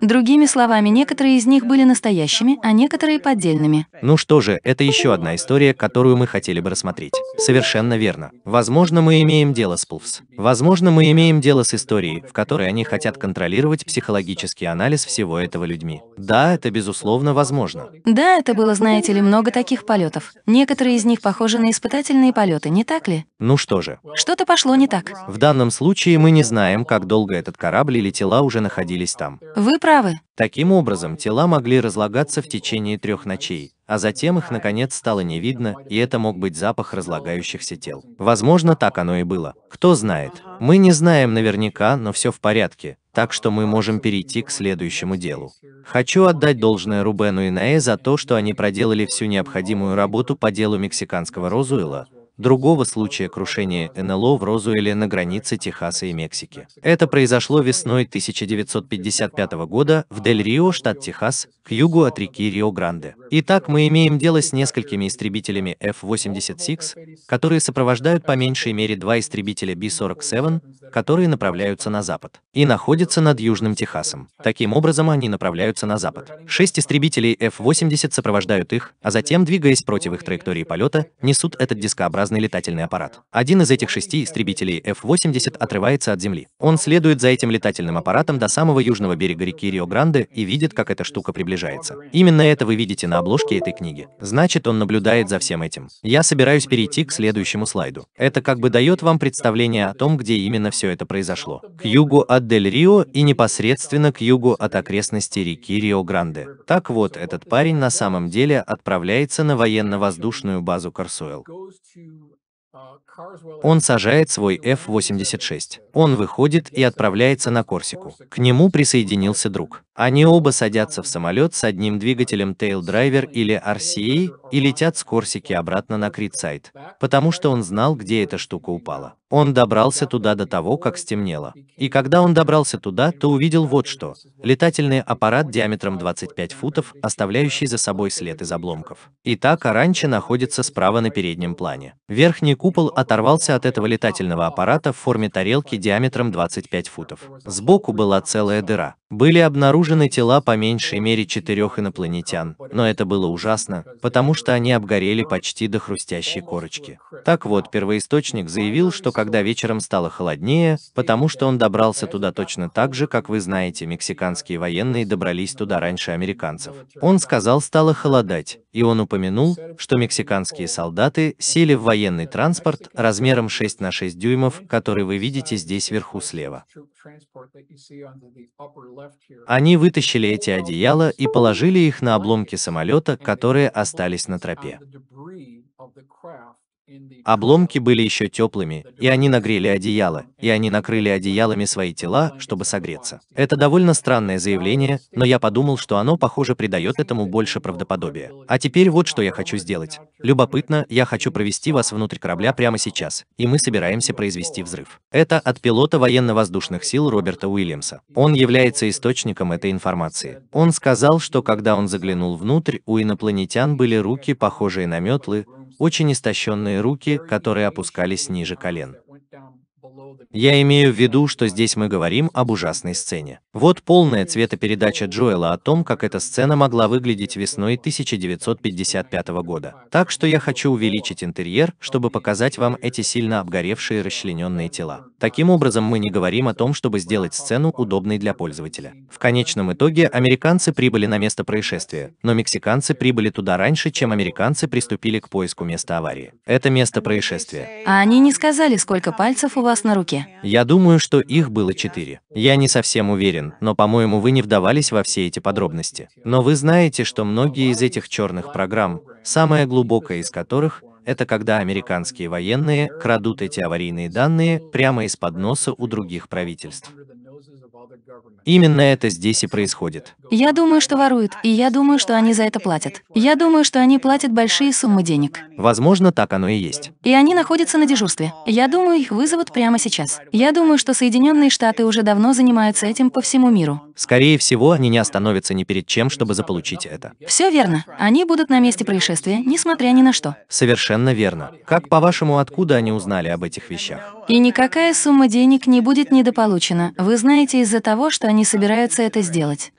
Другими словами, некоторые из них были настоящими, а некоторые поддельными. Ну что же, это еще одна история, которую мы хотели бы рассмотреть. Совершенно верно. Возможно, мы имеем дело с ПЛФС. Возможно, мы имеем дело с историей, в которой они хотят контролировать психологический анализ всего этого людьми. Да, это безусловно возможно. Да, это было, знаете ли, много таких полетов. Некоторые из них похожи на испытательные полеты, не так ли? Ну что же. Что-то пошло не так. В данном случае мы не знаем, как долго этот корабль или тела уже находились там. Вы правы. Таким образом, тела могли разлагаться в течение трех ночей, а затем их наконец стало не видно, и это мог быть запах разлагающихся тел. Возможно, так оно и было. Кто знает. Мы не знаем наверняка, но все в порядке, так что мы можем перейти к следующему делу. Хочу отдать должное Рубену и Наэ за то, что они проделали всю необходимую работу по делу мексиканского Розуэла, другого случая крушения НЛО в Розуэле на границе Техаса и Мексики. Это произошло весной 1955 года в Дель-Рио, штат Техас, к югу от реки Рио-Гранде. Итак, мы имеем дело с несколькими истребителями F-86, которые сопровождают по меньшей мере два истребителя B-47, которые направляются на запад и находятся над Южным Техасом. Таким образом, они направляются на запад. Шесть истребителей F-80 сопровождают их, а затем, двигаясь против их траектории полета, несут этот дискообразный шарообразный летательный аппарат. Один из этих шести истребителей F-80 отрывается от земли. Он следует за этим летательным аппаратом до самого южного берега реки Рио-Гранде и видит, как эта штука приближается. Именно это вы видите на обложке этой книги. Значит, он наблюдает за всем этим. Я собираюсь перейти к следующему слайду. Это как бы дает вам представление о том, где именно все это произошло. К югу от Дель-Рио и непосредственно к югу от окрестностей реки Рио-Гранде. Так вот, этот парень на самом деле отправляется на военно-воздушную базу Корсуэлл. uh, Он сажает свой F-86. Он выходит и отправляется на Корсику. К нему присоединился друг. Они оба садятся в самолет с одним двигателем Tail Driver или RCA и летят с Корсики обратно на Критсайт, потому что он знал, где эта штука упала. Он добрался туда до того, как стемнело. И когда он добрался туда, то увидел вот что. Летательный аппарат диаметром 25 футов, оставляющий за собой след из обломков. Итак, Оранча а находится справа на переднем плане. Верхний купол от оторвался от этого летательного аппарата в форме тарелки диаметром 25 футов. Сбоку была целая дыра. Были обнаружены тела по меньшей мере четырех инопланетян, но это было ужасно, потому что они обгорели почти до хрустящей корочки. Так вот, первоисточник заявил, что когда вечером стало холоднее, потому что он добрался туда точно так же, как вы знаете, мексиканские военные добрались туда раньше американцев. Он сказал, стало холодать, и он упомянул, что мексиканские солдаты сели в военный транспорт, размером 6 на 6 дюймов, который вы видите здесь вверху слева. Они вытащили эти одеяла и положили их на обломки самолета, которые остались на тропе. Обломки были еще теплыми, и они нагрели одеяло, и они накрыли одеялами свои тела, чтобы согреться. Это довольно странное заявление, но я подумал, что оно, похоже, придает этому больше правдоподобия. А теперь вот что я хочу сделать. Любопытно, я хочу провести вас внутрь корабля прямо сейчас, и мы собираемся произвести взрыв. Это от пилота военно-воздушных сил Роберта Уильямса. Он является источником этой информации. Он сказал, что когда он заглянул внутрь, у инопланетян были руки, похожие на метлы, очень истощенные руки, которые опускались ниже колен. Я имею в виду, что здесь мы говорим об ужасной сцене. Вот полная цветопередача Джоэла о том, как эта сцена могла выглядеть весной 1955 года. Так что я хочу увеличить интерьер, чтобы показать вам эти сильно обгоревшие расчлененные тела. Таким образом, мы не говорим о том, чтобы сделать сцену удобной для пользователя. В конечном итоге, американцы прибыли на место происшествия, но мексиканцы прибыли туда раньше, чем американцы приступили к поиску места аварии. Это место происшествия. А они не сказали, сколько пальцев у вас на руке руке. Я думаю, что их было четыре. Я не совсем уверен, но, по-моему, вы не вдавались во все эти подробности. Но вы знаете, что многие из этих черных программ, самая глубокая из которых – это когда американские военные крадут эти аварийные данные прямо из-под носа у других правительств. Именно это здесь и происходит. Я думаю, что воруют, и я думаю, что они за это платят. Я думаю, что они платят большие суммы денег. Возможно, так оно и есть. И они находятся на дежурстве. Я думаю, их вызовут прямо сейчас. Я думаю, что Соединенные Штаты уже давно занимаются этим по всему миру. Скорее всего, они не остановятся ни перед чем, чтобы заполучить это. Все верно. Они будут на месте происшествия, несмотря ни на что. Совершенно верно. Как по-вашему, откуда они узнали об этих вещах? И никакая сумма денег не будет недополучена. Вы знаете из из-за того, что они собираются это сделать.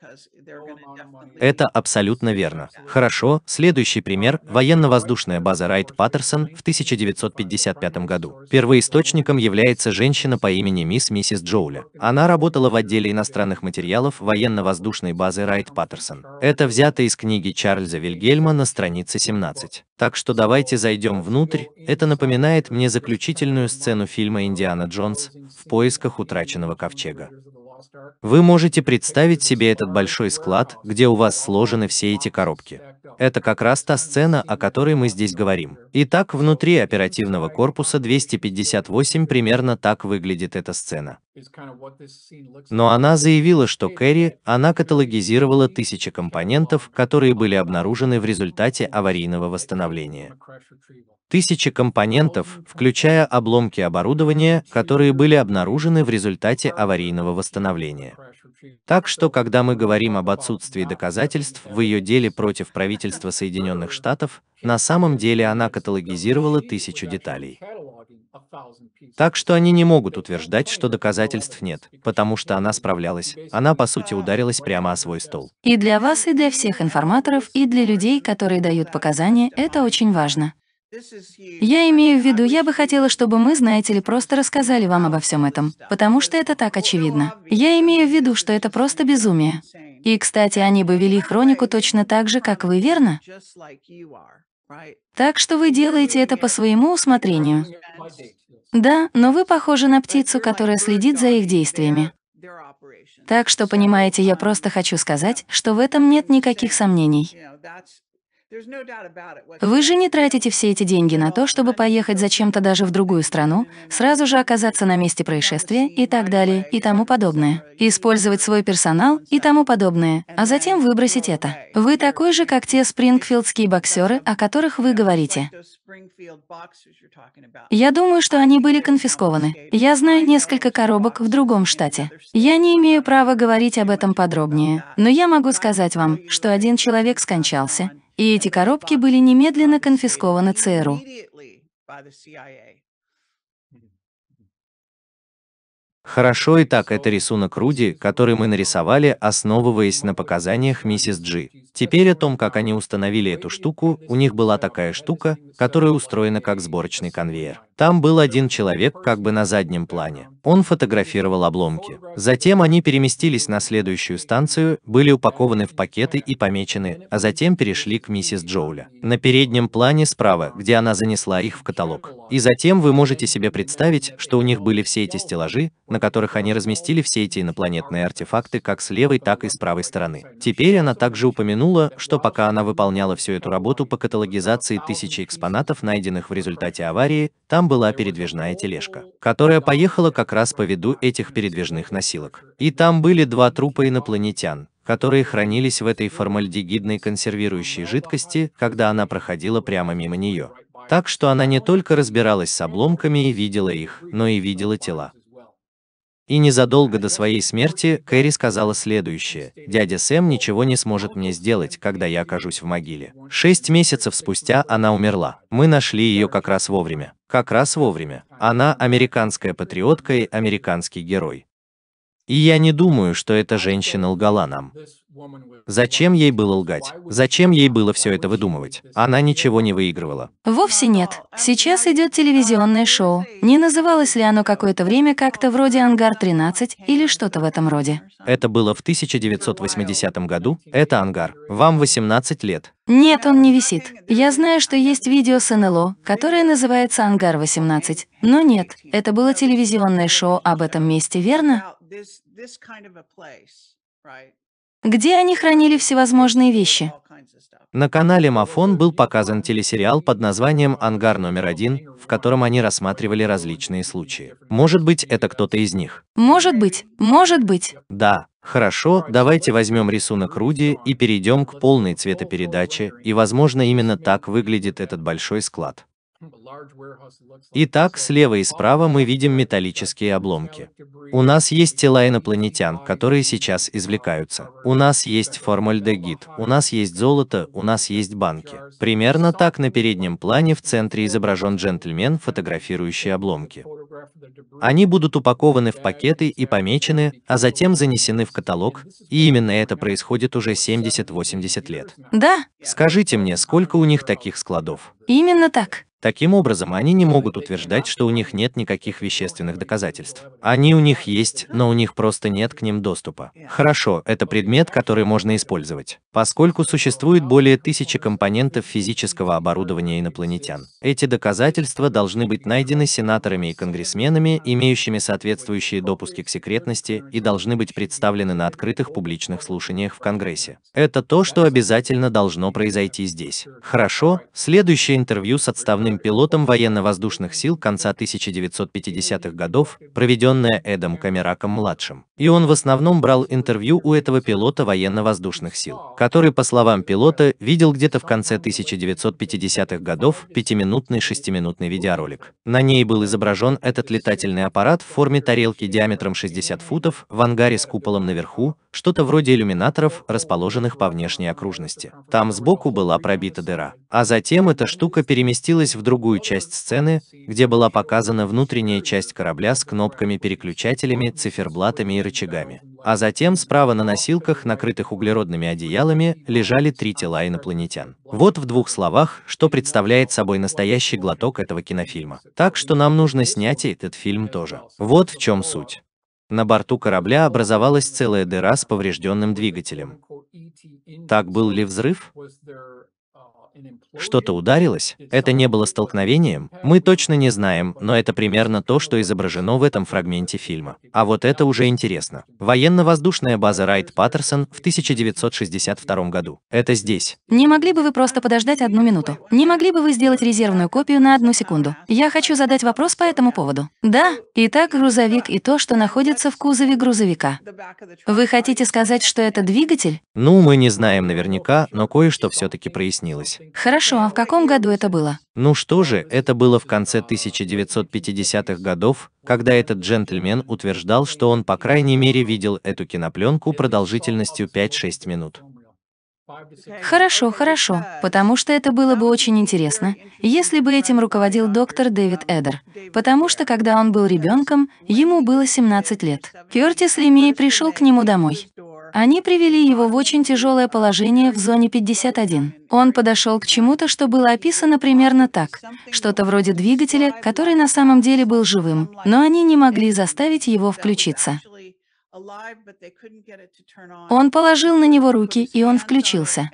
Это абсолютно верно. Хорошо, следующий пример – военно-воздушная база Райт Паттерсон в 1955 году. Первоисточником является женщина по имени мисс Миссис Джоуля. Она работала в отделе иностранных материалов военно-воздушной базы Райт Паттерсон. Это взято из книги Чарльза Вильгельма на странице 17. Так что давайте зайдем внутрь, это напоминает мне заключительную сцену фильма «Индиана Джонс» в поисках утраченного ковчега. Вы можете представить себе этот большой склад, где у вас сложены все эти коробки. Это как раз та сцена, о которой мы здесь говорим. Итак, внутри оперативного корпуса 258 примерно так выглядит эта сцена. Но она заявила, что Кэрри, она каталогизировала тысячи компонентов, которые были обнаружены в результате аварийного восстановления. Тысячи компонентов, включая обломки оборудования, которые были обнаружены в результате аварийного восстановления. Так что, когда мы говорим об отсутствии доказательств в ее деле против правительства Соединенных Штатов, на самом деле она каталогизировала тысячу деталей. Так что они не могут утверждать, что доказательств нет, потому что она справлялась, она по сути ударилась прямо о свой стол. И для вас, и для всех информаторов, и для людей, которые дают показания, это очень важно. Я имею в виду, я бы хотела, чтобы мы, знаете ли, просто рассказали вам обо всем этом, потому что это так очевидно. Я имею в виду, что это просто безумие. И, кстати, они бы вели хронику точно так же, как вы, верно? Так что вы делаете это по своему усмотрению. Да, но вы похожи на птицу, которая следит за их действиями. Так что, понимаете, я просто хочу сказать, что в этом нет никаких сомнений. Вы же не тратите все эти деньги на то, чтобы поехать зачем-то даже в другую страну, сразу же оказаться на месте происшествия и так далее, и тому подобное. Использовать свой персонал и тому подобное, а затем выбросить это. Вы такой же, как те спрингфилдские боксеры, о которых вы говорите. Я думаю, что они были конфискованы. Я знаю несколько коробок в другом штате. Я не имею права говорить об этом подробнее, но я могу сказать вам, что один человек скончался, и эти коробки были немедленно конфискованы ЦРУ. Хорошо, и так это рисунок Руди, который мы нарисовали, основываясь на показаниях миссис Джи. Теперь о том, как они установили эту штуку, у них была такая штука, которая устроена как сборочный конвейер. Там был один человек как бы на заднем плане. Он фотографировал обломки. Затем они переместились на следующую станцию, были упакованы в пакеты и помечены, а затем перешли к миссис Джоуля. На переднем плане справа, где она занесла их в каталог. И затем вы можете себе представить, что у них были все эти стеллажи, на которых они разместили все эти инопланетные артефакты как с левой, так и с правой стороны. Теперь она также упомянула, что пока она выполняла всю эту работу по каталогизации тысячи экспонатов, найденных в результате аварии, там была передвижная тележка, которая поехала как раз по виду этих передвижных носилок. И там были два трупа инопланетян, которые хранились в этой формальдегидной консервирующей жидкости, когда она проходила прямо мимо нее. Так что она не только разбиралась с обломками и видела их, но и видела тела. И незадолго до своей смерти Кэрри сказала следующее. «Дядя Сэм ничего не сможет мне сделать, когда я окажусь в могиле». Шесть месяцев спустя она умерла. Мы нашли ее как раз вовремя. Как раз вовремя. Она американская патриотка и американский герой. И я не думаю, что эта женщина лгала нам. Зачем ей было лгать? Зачем ей было все это выдумывать? Она ничего не выигрывала. Вовсе нет. Сейчас идет телевизионное шоу. Не называлось ли оно какое-то время как-то вроде «Ангар-13» или что-то в этом роде? Это было в 1980 году. Это «Ангар». Вам 18 лет. Нет, он не висит. Я знаю, что есть видео с НЛО, которое называется «Ангар-18». Но нет, это было телевизионное шоу об этом месте, верно? где они хранили всевозможные вещи. На канале Мафон был показан телесериал под названием «Ангар номер один», в котором они рассматривали различные случаи. Может быть, это кто-то из них. Может быть, может быть. Да, Хорошо, давайте возьмем рисунок Руди и перейдем к полной цветопередаче, и возможно именно так выглядит этот большой склад. Итак, uh, слева и справа мы видим металлические обломки. У нас есть тела инопланетян, которые сейчас извлекаются. У нас есть формальдегид, у нас есть золото, у нас есть банки. Примерно так на переднем плане в центре изображен джентльмен, фотографирующий обломки. Они будут упакованы в пакеты и помечены, а затем занесены в каталог, и именно это происходит уже 70-80 лет. Да. Скажите мне, сколько у них таких складов? Именно так. Таким образом, они не могут утверждать, что у них нет никаких вещественных доказательств. Они у них есть, но у них просто нет к ним доступа. Хорошо, это предмет, который можно использовать. Поскольку существует более тысячи компонентов физического оборудования инопланетян, эти доказательства должны быть найдены сенаторами и конгрессменами, имеющими соответствующие допуски к секретности, и должны быть представлены на открытых публичных слушаниях в Конгрессе. Это то, что обязательно должно произойти здесь. Хорошо, следующее интервью с отставным пилотом военно-воздушных сил конца 1950-х годов, проведенная Эдом Камераком-младшим. И он в основном брал интервью у этого пилота военно-воздушных сил, который, по словам пилота, видел где-то в конце 1950-х годов пятиминутный шестиминутный видеоролик. На ней был изображен этот летательный аппарат в форме тарелки диаметром 60 футов в ангаре с куполом наверху, что-то вроде иллюминаторов, расположенных по внешней окружности. Там сбоку была пробита дыра. А затем эта штука переместилась в другую часть сцены, где была показана внутренняя часть корабля с кнопками-переключателями, циферблатами и рычагами. А затем справа на носилках, накрытых углеродными одеялами, лежали три тела инопланетян. Вот в двух словах, что представляет собой настоящий глоток этого кинофильма. Так что нам нужно снять и этот фильм тоже. Вот в чем суть. На борту корабля образовалась целая дыра с поврежденным двигателем. Так был ли взрыв? Что-то ударилось, это не было столкновением, мы точно не знаем, но это примерно то, что изображено в этом фрагменте фильма. А вот это уже интересно. Военно-воздушная база Райт Паттерсон в 1962 году. Это здесь. Не могли бы вы просто подождать одну минуту? Не могли бы вы сделать резервную копию на одну секунду? Я хочу задать вопрос по этому поводу. Да. Итак, грузовик и то, что находится в кузове грузовика. Вы хотите сказать, что это двигатель? Ну, мы не знаем наверняка, но кое-что все-таки прояснилось. Хорошо, а в каком году это было? Ну что же, это было в конце 1950-х годов, когда этот джентльмен утверждал, что он по крайней мере видел эту кинопленку продолжительностью 5-6 минут. Хорошо, хорошо, потому что это было бы очень интересно, если бы этим руководил доктор Дэвид Эдер, потому что когда он был ребенком, ему было 17 лет. Кертис Ремей пришел к нему домой. Они привели его в очень тяжелое положение в зоне 51. Он подошел к чему-то, что было описано примерно так, что-то вроде двигателя, который на самом деле был живым, но они не могли заставить его включиться. Он положил на него руки, и он включился.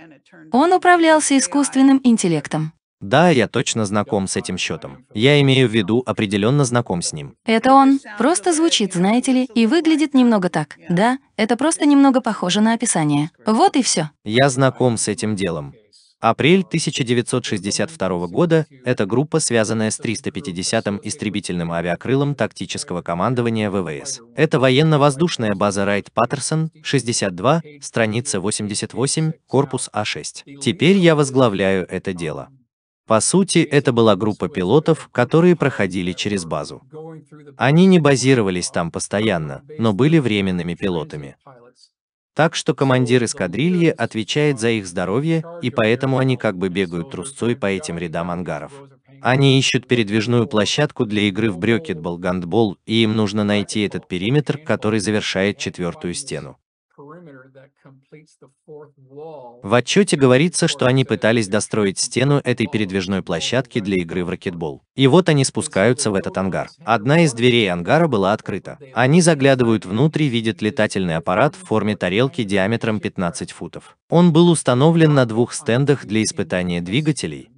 Он управлялся искусственным интеллектом. Да, я точно знаком с этим счетом. Я имею в виду, определенно знаком с ним. Это он. Просто звучит, знаете ли, и выглядит немного так. Да, это просто немного похоже на описание. Вот и все. Я знаком с этим делом. Апрель 1962 года – это группа, связанная с 350-м истребительным авиакрылом тактического командования ВВС. Это военно-воздушная база Райт Паттерсон, 62, страница 88, корпус А6. Теперь я возглавляю это дело. По сути, это была группа пилотов, которые проходили через базу. Они не базировались там постоянно, но были временными пилотами. Так что командир эскадрильи отвечает за их здоровье, и поэтому они как бы бегают трусцой по этим рядам ангаров. Они ищут передвижную площадку для игры в брёкетбол, гандбол, и им нужно найти этот периметр, который завершает четвертую стену. В отчете говорится, что они пытались достроить стену этой передвижной площадки для игры в ракетбол. И вот они спускаются в этот ангар. Одна из дверей ангара была открыта. Они заглядывают внутрь и видят летательный аппарат в форме тарелки диаметром 15 футов. Он был установлен на двух стендах для испытания двигателей,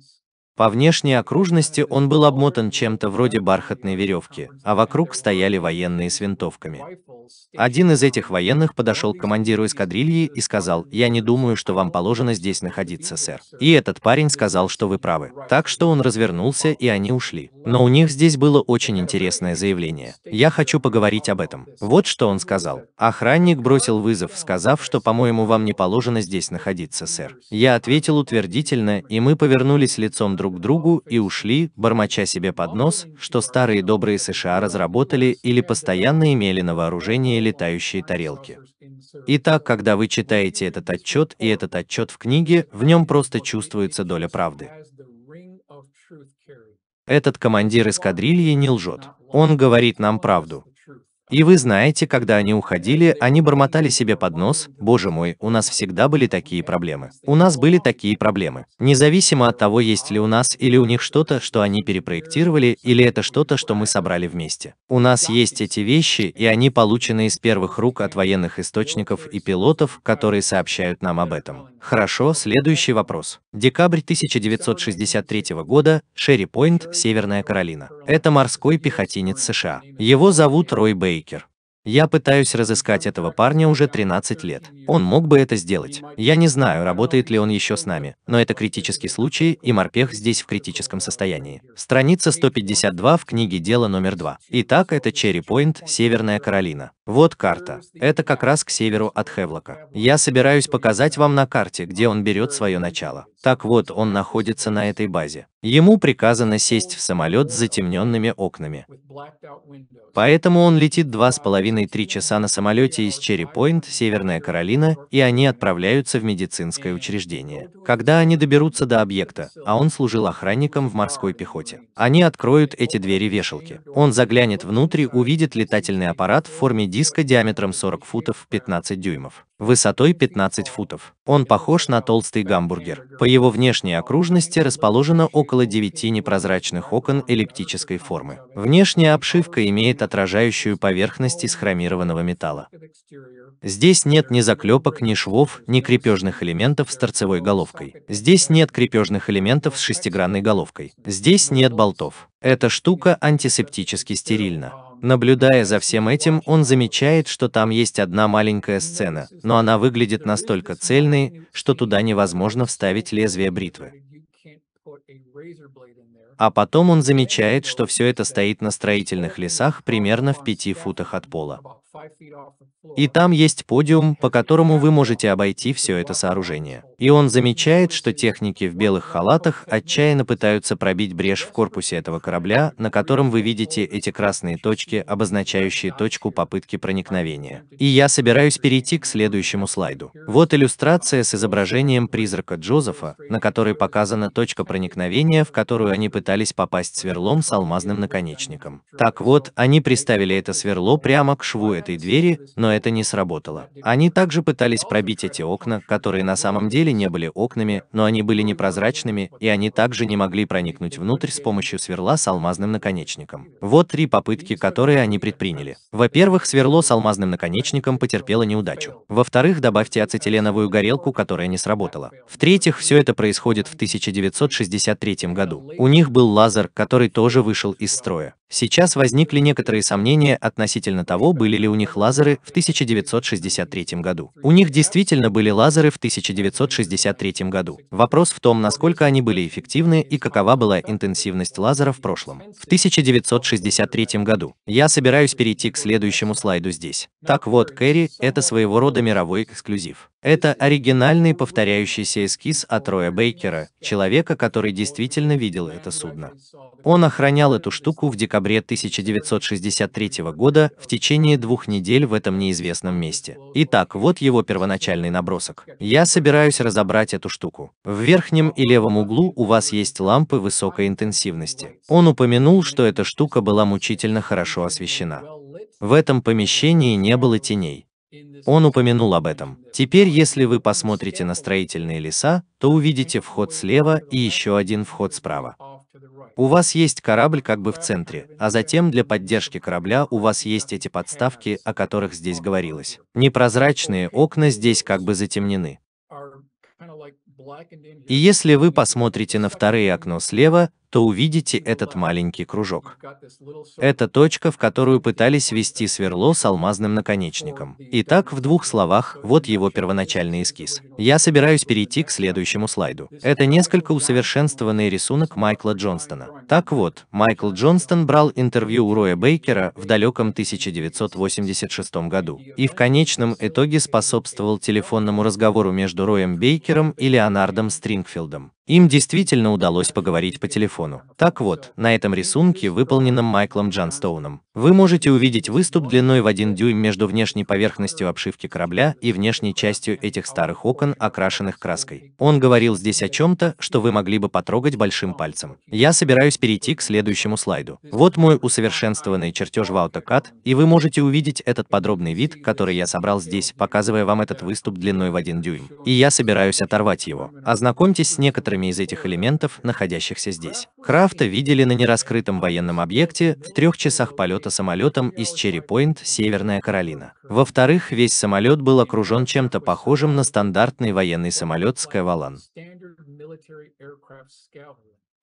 по внешней окружности он был обмотан чем-то вроде бархатной веревки, а вокруг стояли военные с винтовками. Один из этих военных подошел к командиру эскадрильи и сказал, «Я не думаю, что вам положено здесь находиться, сэр». И этот парень сказал, что вы правы. Так что он развернулся, и они ушли. Но у них здесь было очень интересное заявление. Я хочу поговорить об этом. Вот что он сказал. Охранник бросил вызов, сказав, что, по-моему, вам не положено здесь находиться, сэр. Я ответил утвердительно, и мы повернулись лицом друг друг другу и ушли, бормоча себе под нос, что старые добрые США разработали или постоянно имели на вооружении летающие тарелки. Итак, когда вы читаете этот отчет и этот отчет в книге, в нем просто чувствуется доля правды. Этот командир эскадрильи не лжет. Он говорит нам правду. И вы знаете, когда они уходили, они бормотали себе под нос, «Боже мой, у нас всегда были такие проблемы. У нас были такие проблемы». Независимо от того, есть ли у нас или у них что-то, что они перепроектировали, или это что-то, что мы собрали вместе. У нас есть эти вещи, и они получены из первых рук от военных источников и пилотов, которые сообщают нам об этом. Хорошо, следующий вопрос. Декабрь 1963 года, Шерри Пойнт, Северная Каролина. Это морской пехотинец США. Его зовут Рой Бейкер. Я пытаюсь разыскать этого парня уже 13 лет. Он мог бы это сделать. Я не знаю, работает ли он еще с нами, но это критический случай, и морпех здесь в критическом состоянии. Страница 152 в книге «Дело номер 2». Итак, это Черри Пойнт, Северная Каролина. Вот карта. Это как раз к северу от Хевлока. Я собираюсь показать вам на карте, где он берет свое начало. Так вот, он находится на этой базе. Ему приказано сесть в самолет с затемненными окнами. Поэтому он летит два с половиной-три часа на самолете из Черри-Пойнт, Северная Каролина, и они отправляются в медицинское учреждение. Когда они доберутся до объекта, а он служил охранником в морской пехоте, они откроют эти двери вешалки. Он заглянет внутрь и увидит летательный аппарат в форме диска диаметром 40 футов 15 дюймов, высотой 15 футов. Он похож на толстый гамбургер. По его внешней окружности расположено около 9 непрозрачных окон эллиптической формы. Внешняя обшивка имеет отражающую поверхность из хромированного металла. Здесь нет ни заклепок, ни швов, ни крепежных элементов с торцевой головкой. Здесь нет крепежных элементов с шестигранной головкой. Здесь нет болтов. Эта штука антисептически стерильна. Наблюдая за всем этим, он замечает, что там есть одна маленькая сцена, но она выглядит настолько цельной, что туда невозможно вставить лезвие бритвы. А потом он замечает, что все это стоит на строительных лесах примерно в пяти футах от пола. И там есть подиум, по которому вы можете обойти все это сооружение. И он замечает, что техники в белых халатах отчаянно пытаются пробить брешь в корпусе этого корабля, на котором вы видите эти красные точки, обозначающие точку попытки проникновения. И я собираюсь перейти к следующему слайду. Вот иллюстрация с изображением призрака Джозефа, на которой показана точка проникновения, в которую они пытались попасть сверлом с алмазным наконечником. Так вот, они приставили это сверло прямо к шву этой двери, но это не сработало. Они также пытались пробить эти окна, которые на самом деле не были окнами, но они были непрозрачными, и они также не могли проникнуть внутрь с помощью сверла с алмазным наконечником. Вот три попытки, которые они предприняли. Во-первых, сверло с алмазным наконечником потерпело неудачу. Во-вторых, добавьте ацетиленовую горелку, которая не сработала. В-третьих, все это происходит в 1963 году. У них был лазер, который тоже вышел из строя. Сейчас возникли некоторые сомнения относительно того, были ли у них лазеры в 1963 году. У них действительно были лазеры в 1963 году. Вопрос в том, насколько они были эффективны и какова была интенсивность лазера в прошлом. В 1963 году. Я собираюсь перейти к следующему слайду здесь. Так вот, Кэрри — это своего рода мировой эксклюзив. Это оригинальный повторяющийся эскиз от Роя Бейкера, человека, который действительно видел это судно. Он охранял эту штуку в декабре декабре 1963 года в течение двух недель в этом неизвестном месте. Итак, вот его первоначальный набросок. Я собираюсь разобрать эту штуку. В верхнем и левом углу у вас есть лампы высокой интенсивности. Он упомянул, что эта штука была мучительно хорошо освещена. В этом помещении не было теней. Он упомянул об этом. Теперь, если вы посмотрите на строительные леса, то увидите вход слева и еще один вход справа. У вас есть корабль как бы в центре, а затем для поддержки корабля у вас есть эти подставки, о которых здесь говорилось. Непрозрачные окна здесь как бы затемнены. И если вы посмотрите на второе окно слева, то увидите этот маленький кружок. Это точка, в которую пытались ввести сверло с алмазным наконечником. Итак, в двух словах, вот его первоначальный эскиз. Я собираюсь перейти к следующему слайду. Это несколько усовершенствованный рисунок Майкла Джонстона. Так вот, Майкл Джонстон брал интервью у Роя Бейкера в далеком 1986 году и в конечном итоге способствовал телефонному разговору между Роем Бейкером и Леонардом Стрингфилдом. Им действительно удалось поговорить по телефону. Так вот, на этом рисунке, выполненном Майклом Джанстоуном, вы можете увидеть выступ длиной в один дюйм между внешней поверхностью обшивки корабля и внешней частью этих старых окон, окрашенных краской. Он говорил здесь о чем-то, что вы могли бы потрогать большим пальцем. Я собираюсь перейти к следующему слайду. Вот мой усовершенствованный чертеж в AutoCAD, и вы можете увидеть этот подробный вид, который я собрал здесь, показывая вам этот выступ длиной в один дюйм. И я собираюсь оторвать его. Ознакомьтесь с некоторыми некоторыми из этих элементов, находящихся здесь. Крафта видели на нераскрытом военном объекте в трех часах полета самолетом из Черри-Пойнт, Северная Каролина. Во-вторых, весь самолет был окружен чем-то похожим на стандартный военный самолет Skywallan.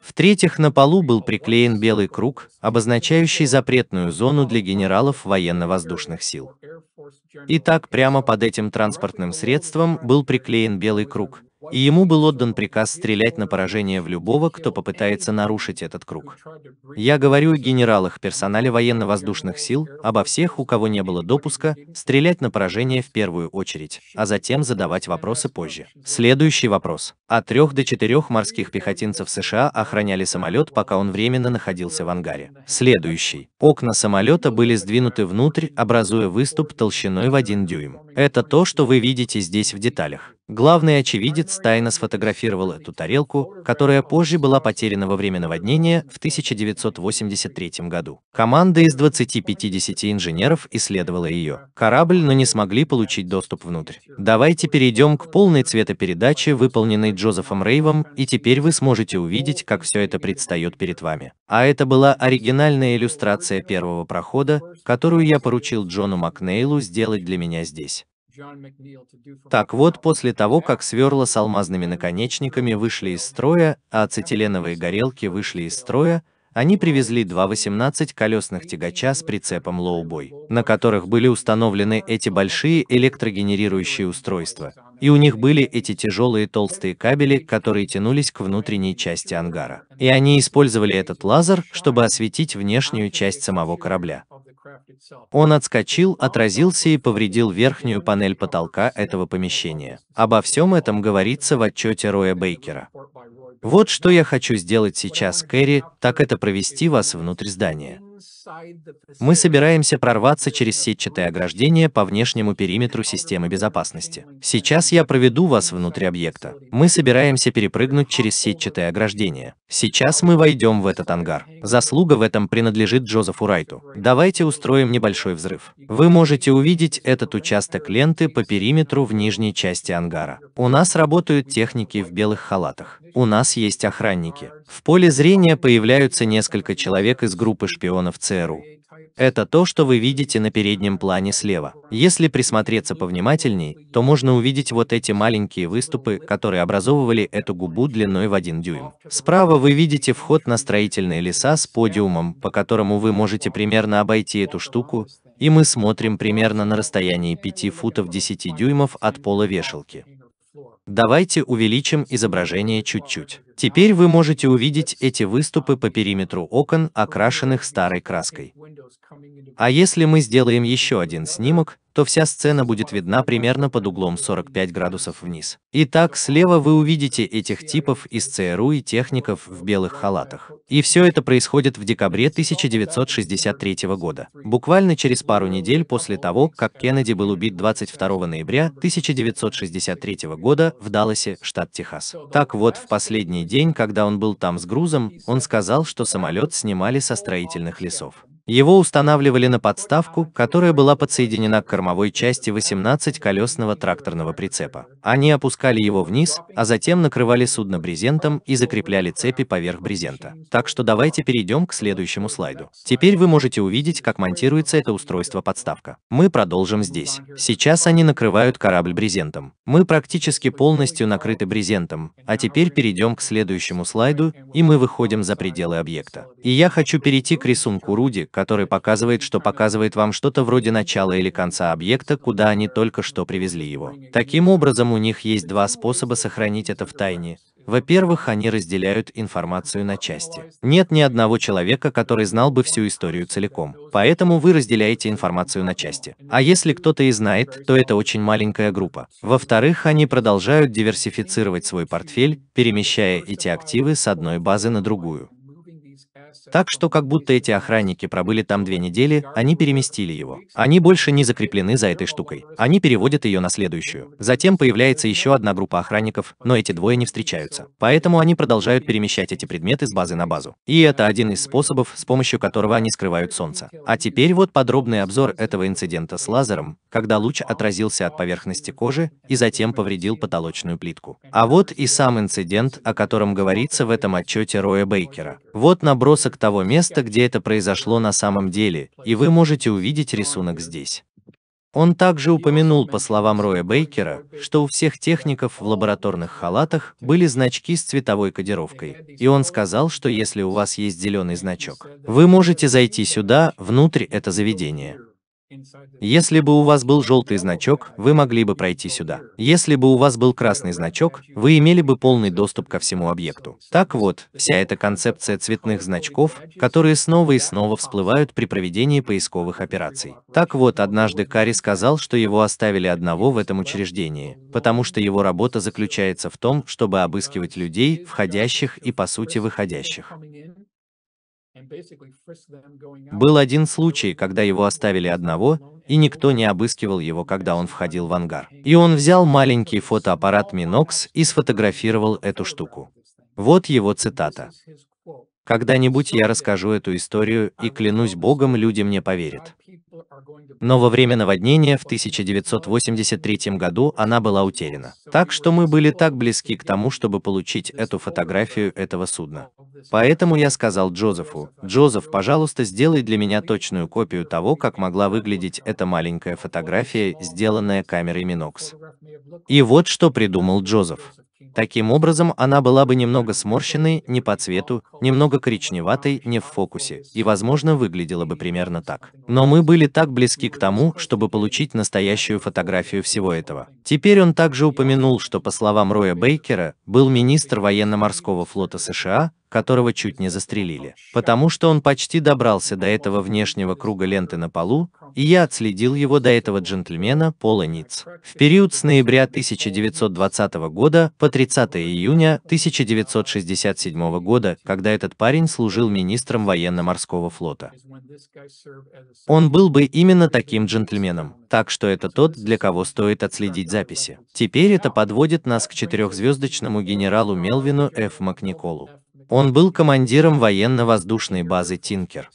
В-третьих, на полу был приклеен белый круг, обозначающий запретную зону для генералов военно-воздушных сил. Итак, прямо под этим транспортным средством был приклеен белый круг, и ему был отдан приказ стрелять на поражение в любого, кто попытается нарушить этот круг. Я говорю о генералах персонале военно-воздушных сил, обо всех, у кого не было допуска, стрелять на поражение в первую очередь, а затем задавать вопросы позже. Следующий вопрос. От трех до четырех морских пехотинцев США охраняли самолет, пока он временно находился в ангаре. Следующий. Окна самолета были сдвинуты внутрь, образуя выступ толщиной в один дюйм. Это то, что вы видите здесь в деталях главный очевидец тайно сфотографировал эту тарелку, которая позже была потеряна во время наводнения в 1983 году. Команда из 20-50 инженеров исследовала ее корабль, но не смогли получить доступ внутрь. Давайте перейдем к полной цветопередаче, выполненной Джозефом Рейвом, и теперь вы сможете увидеть, как все это предстает перед вами. А это была оригинальная иллюстрация первого прохода, которую я поручил Джону Макнейлу сделать для меня здесь. Так вот, после того, как сверла с алмазными наконечниками вышли из строя, а ацетиленовые горелки вышли из строя, они привезли два 18 колесных тягача с прицепом лоубой, на которых были установлены эти большие электрогенерирующие устройства, и у них были эти тяжелые толстые кабели, которые тянулись к внутренней части ангара. И они использовали этот лазер, чтобы осветить внешнюю часть самого корабля. Он отскочил, отразился и повредил верхнюю панель потолка этого помещения. Обо всем этом говорится в отчете Роя Бейкера. Вот что я хочу сделать сейчас, Кэрри, так это провести вас внутрь здания. Мы собираемся прорваться через сетчатое ограждение по внешнему периметру системы безопасности. Сейчас я проведу вас внутрь объекта. Мы собираемся перепрыгнуть через сетчатое ограждение. Сейчас мы войдем в этот ангар. Заслуга в этом принадлежит Джозефу Райту. Давайте устроим небольшой взрыв. Вы можете увидеть этот участок ленты по периметру в нижней части ангара. У нас работают техники в белых халатах. У нас есть охранники. В поле зрения появляются несколько человек из группы шпионов ЦРУ ЦРУ. Это то, что вы видите на переднем плане слева. Если присмотреться повнимательней, то можно увидеть вот эти маленькие выступы, которые образовывали эту губу длиной в один дюйм. Справа вы видите вход на строительные леса с подиумом, по которому вы можете примерно обойти эту штуку, и мы смотрим примерно на расстоянии 5 футов 10 дюймов от пола вешалки. Давайте увеличим изображение чуть-чуть. Теперь вы можете увидеть эти выступы по периметру окон, окрашенных старой краской. А если мы сделаем еще один снимок, то вся сцена будет видна примерно под углом 45 градусов вниз. Итак, слева вы увидите этих типов из ЦРУ и техников в белых халатах. И все это происходит в декабре 1963 года, буквально через пару недель после того, как Кеннеди был убит 22 ноября 1963 года в Далласе, штат Техас. Так вот, в последний день, когда он был там с грузом, он сказал, что самолет снимали со строительных лесов. Его устанавливали на подставку, которая была подсоединена к кормовой части 18-колесного тракторного прицепа. Они опускали его вниз, а затем накрывали судно брезентом и закрепляли цепи поверх брезента. Так что давайте перейдем к следующему слайду. Теперь вы можете увидеть, как монтируется это устройство-подставка. Мы продолжим здесь. Сейчас они накрывают корабль брезентом. Мы практически полностью накрыты брезентом, а теперь перейдем к следующему слайду, и мы выходим за пределы объекта. И я хочу перейти к рисунку Руди, который показывает, что показывает вам что-то вроде начала или конца объекта, куда они только что привезли его. Таким образом, у них есть два способа сохранить это в тайне. Во-первых, они разделяют информацию на части. Нет ни одного человека, который знал бы всю историю целиком. Поэтому вы разделяете информацию на части. А если кто-то и знает, то это очень маленькая группа. Во-вторых, они продолжают диверсифицировать свой портфель, перемещая эти активы с одной базы на другую. Так что как будто эти охранники пробыли там две недели, они переместили его. Они больше не закреплены за этой штукой. Они переводят ее на следующую. Затем появляется еще одна группа охранников, но эти двое не встречаются. Поэтому они продолжают перемещать эти предметы с базы на базу. И это один из способов, с помощью которого они скрывают солнце. А теперь вот подробный обзор этого инцидента с лазером, когда луч отразился от поверхности кожи и затем повредил потолочную плитку. А вот и сам инцидент, о котором говорится в этом отчете Роя Бейкера. Вот набросок того места, где это произошло на самом деле, и вы можете увидеть рисунок здесь. Он также упомянул, по словам Роя Бейкера, что у всех техников в лабораторных халатах были значки с цветовой кодировкой, и он сказал, что если у вас есть зеленый значок, вы можете зайти сюда, внутрь это заведение. Если бы у вас был желтый значок, вы могли бы пройти сюда. Если бы у вас был красный значок, вы имели бы полный доступ ко всему объекту. Так вот, вся эта концепция цветных значков, которые снова и снова всплывают при проведении поисковых операций. Так вот, однажды Кари сказал, что его оставили одного в этом учреждении, потому что его работа заключается в том, чтобы обыскивать людей, входящих и по сути выходящих. Был один случай, когда его оставили одного, и никто не обыскивал его, когда он входил в ангар. И он взял маленький фотоаппарат Minox и сфотографировал эту штуку. Вот его цитата. «Когда-нибудь я расскажу эту историю, и клянусь Богом, люди мне поверят. Но во время наводнения в 1983 году она была утеряна. Так что мы были так близки к тому, чтобы получить эту фотографию этого судна. Поэтому я сказал Джозефу, Джозеф, пожалуйста, сделай для меня точную копию того, как могла выглядеть эта маленькая фотография, сделанная камерой Минокс". И вот что придумал Джозеф. Таким образом, она была бы немного сморщенной, не по цвету, немного коричневатой, не в фокусе, и, возможно, выглядела бы примерно так. Но мы были так близки к тому, чтобы получить настоящую фотографию всего этого. Теперь он также упомянул, что, по словам Роя Бейкера, был министр военно-морского флота США, которого чуть не застрелили, потому что он почти добрался до этого внешнего круга ленты на полу, и я отследил его до этого джентльмена Пола Ниц. В период с ноября 1920 года по 30 июня 1967 года, когда этот парень служил министром военно-морского флота. Он был бы именно таким джентльменом, так что это тот, для кого стоит отследить записи. Теперь это подводит нас к четырехзвездочному генералу Мелвину Ф. Макниколу. Он был командиром военно-воздушной базы «Тинкер».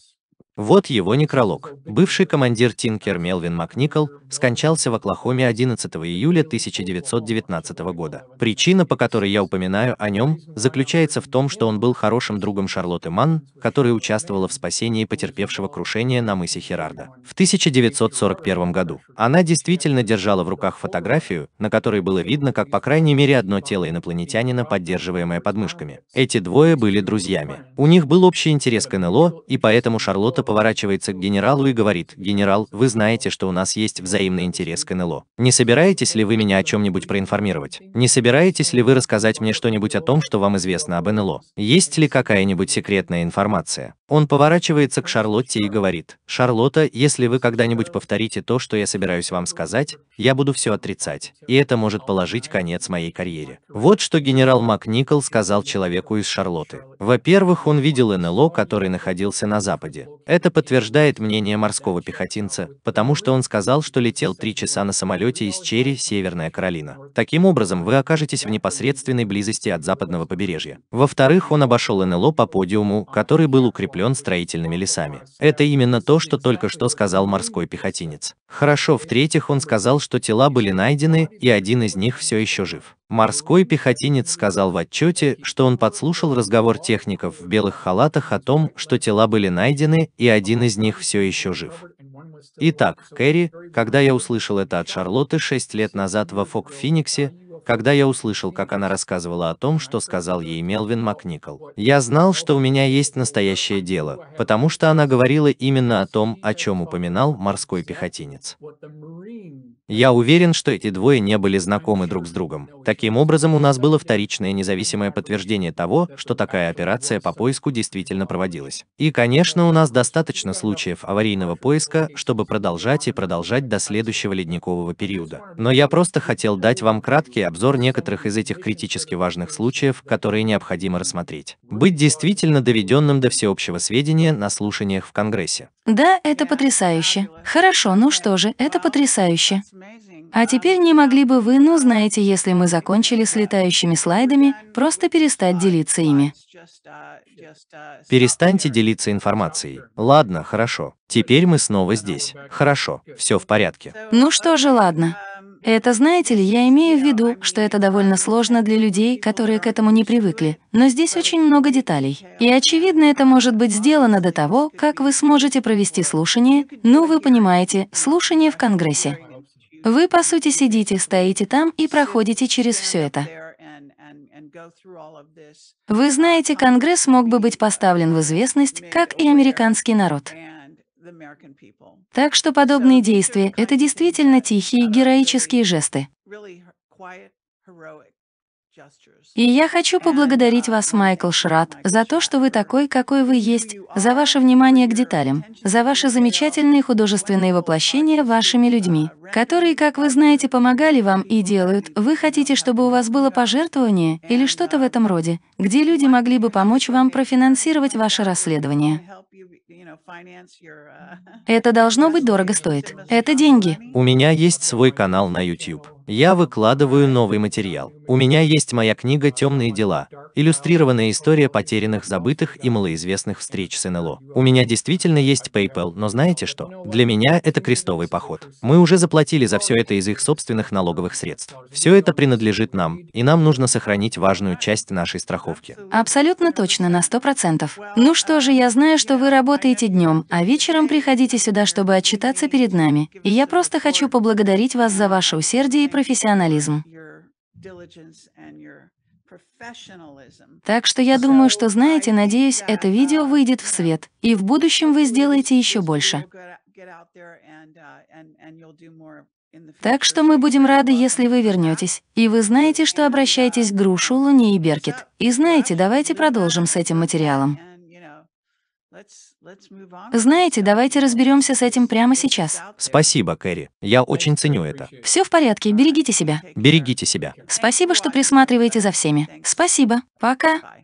Вот его некролог. Бывший командир Тинкер Мелвин Макникол скончался в Оклахоме 11 июля 1919 года. Причина, по которой я упоминаю о нем, заключается в том, что он был хорошим другом Шарлотты Манн, которая участвовала в спасении потерпевшего крушение на мысе Херарда. В 1941 году она действительно держала в руках фотографию, на которой было видно, как по крайней мере одно тело инопланетянина, поддерживаемое подмышками. Эти двое были друзьями. У них был общий интерес к НЛО, и поэтому Шарлотта поворачивается к генералу и говорит, «Генерал, вы знаете, что у нас есть взаимный интерес к НЛО. Не собираетесь ли вы меня о чем-нибудь проинформировать? Не собираетесь ли вы рассказать мне что-нибудь о том, что вам известно об НЛО? Есть ли какая-нибудь секретная информация?» Он поворачивается к Шарлотте и говорит, «Шарлотта, если вы когда-нибудь повторите то, что я собираюсь вам сказать, я буду все отрицать, и это может положить конец моей карьере». Вот что генерал МакНикол сказал человеку из Шарлотты. Во-первых, он видел НЛО, который находился на Западе. Это подтверждает мнение морского пехотинца, потому что он сказал, что летел три часа на самолете из Черри, Северная Каролина. Таким образом, вы окажетесь в непосредственной близости от западного побережья. Во-вторых, он обошел НЛО по подиуму, который был укреплен строительными лесами. Это именно то, что только что сказал морской пехотинец. Хорошо, в-третьих, он сказал, что тела были найдены, и один из них все еще жив. Морской пехотинец сказал в отчете, что он подслушал разговор техников в белых халатах о том, что тела были найдены, и один из них все еще жив. Итак, Кэрри, когда я услышал это от Шарлотты 6 лет назад во фок Финиксе когда я услышал, как она рассказывала о том, что сказал ей Мелвин Макникол. Я знал, что у меня есть настоящее дело, потому что она говорила именно о том, о чем упоминал морской пехотинец. Я уверен, что эти двое не были знакомы друг с другом. Таким образом, у нас было вторичное независимое подтверждение того, что такая операция по поиску действительно проводилась. И, конечно, у нас достаточно случаев аварийного поиска, чтобы продолжать и продолжать до следующего ледникового периода. Но я просто хотел дать вам краткий обзор обзор некоторых из этих критически важных случаев, которые необходимо рассмотреть. Быть действительно доведенным до всеобщего сведения на слушаниях в Конгрессе. Да, это потрясающе. Хорошо, ну что же, это потрясающе. А теперь не могли бы вы, ну знаете, если мы закончили с летающими слайдами, просто перестать делиться ими. Перестаньте делиться информацией. Ладно, хорошо. Теперь мы снова здесь. Хорошо, все в порядке. Ну что же, ладно. Это, знаете ли, я имею в виду, что это довольно сложно для людей, которые к этому не привыкли, но здесь очень много деталей. И, очевидно, это может быть сделано до того, как вы сможете провести слушание, ну, вы понимаете, слушание в Конгрессе. Вы, по сути, сидите, стоите там и проходите через все это. Вы знаете, Конгресс мог бы быть поставлен в известность, как и американский народ. Так что подобные действия — это действительно тихие uh, героические жесты. И я хочу поблагодарить вас, Майкл Шрат, за то, что вы такой, какой вы есть, за ваше внимание к деталям, за ваши замечательные художественные воплощения вашими людьми, которые, как вы знаете, помогали вам и делают. Вы хотите, чтобы у вас было пожертвование или что-то в этом роде, где люди могли бы помочь вам профинансировать ваше расследование. Это должно быть дорого стоит. Это деньги. У меня есть свой канал на YouTube. Я выкладываю новый материал. У меня есть моя книга «Темные дела», иллюстрированная история потерянных, забытых и малоизвестных встреч с НЛО. У меня действительно есть PayPal, но знаете что? Для меня это крестовый поход. Мы уже заплатили за все это из их собственных налоговых средств. Все это принадлежит нам, и нам нужно сохранить важную часть нашей страховки. Абсолютно точно, на 100%. Ну что же, я знаю, что вы работаете днем, а вечером приходите сюда, чтобы отчитаться перед нами. И я просто хочу поблагодарить вас за ваше усердие и профессионализм. Так что я думаю, что, знаете, надеюсь, это видео uh, выйдет в свет, и в будущем вы сделаете еще больше. Uh, так что мы будем рады, если вы вернетесь, и вы знаете, что обращаетесь к Грушу, Луне и Беркет. И знаете, давайте продолжим с этим материалом. Знаете, давайте разберемся с этим прямо сейчас. Спасибо, Кэрри. Я очень ценю это. Все в порядке. Берегите себя. Берегите себя. Спасибо, что присматриваете за всеми. Спасибо. Пока.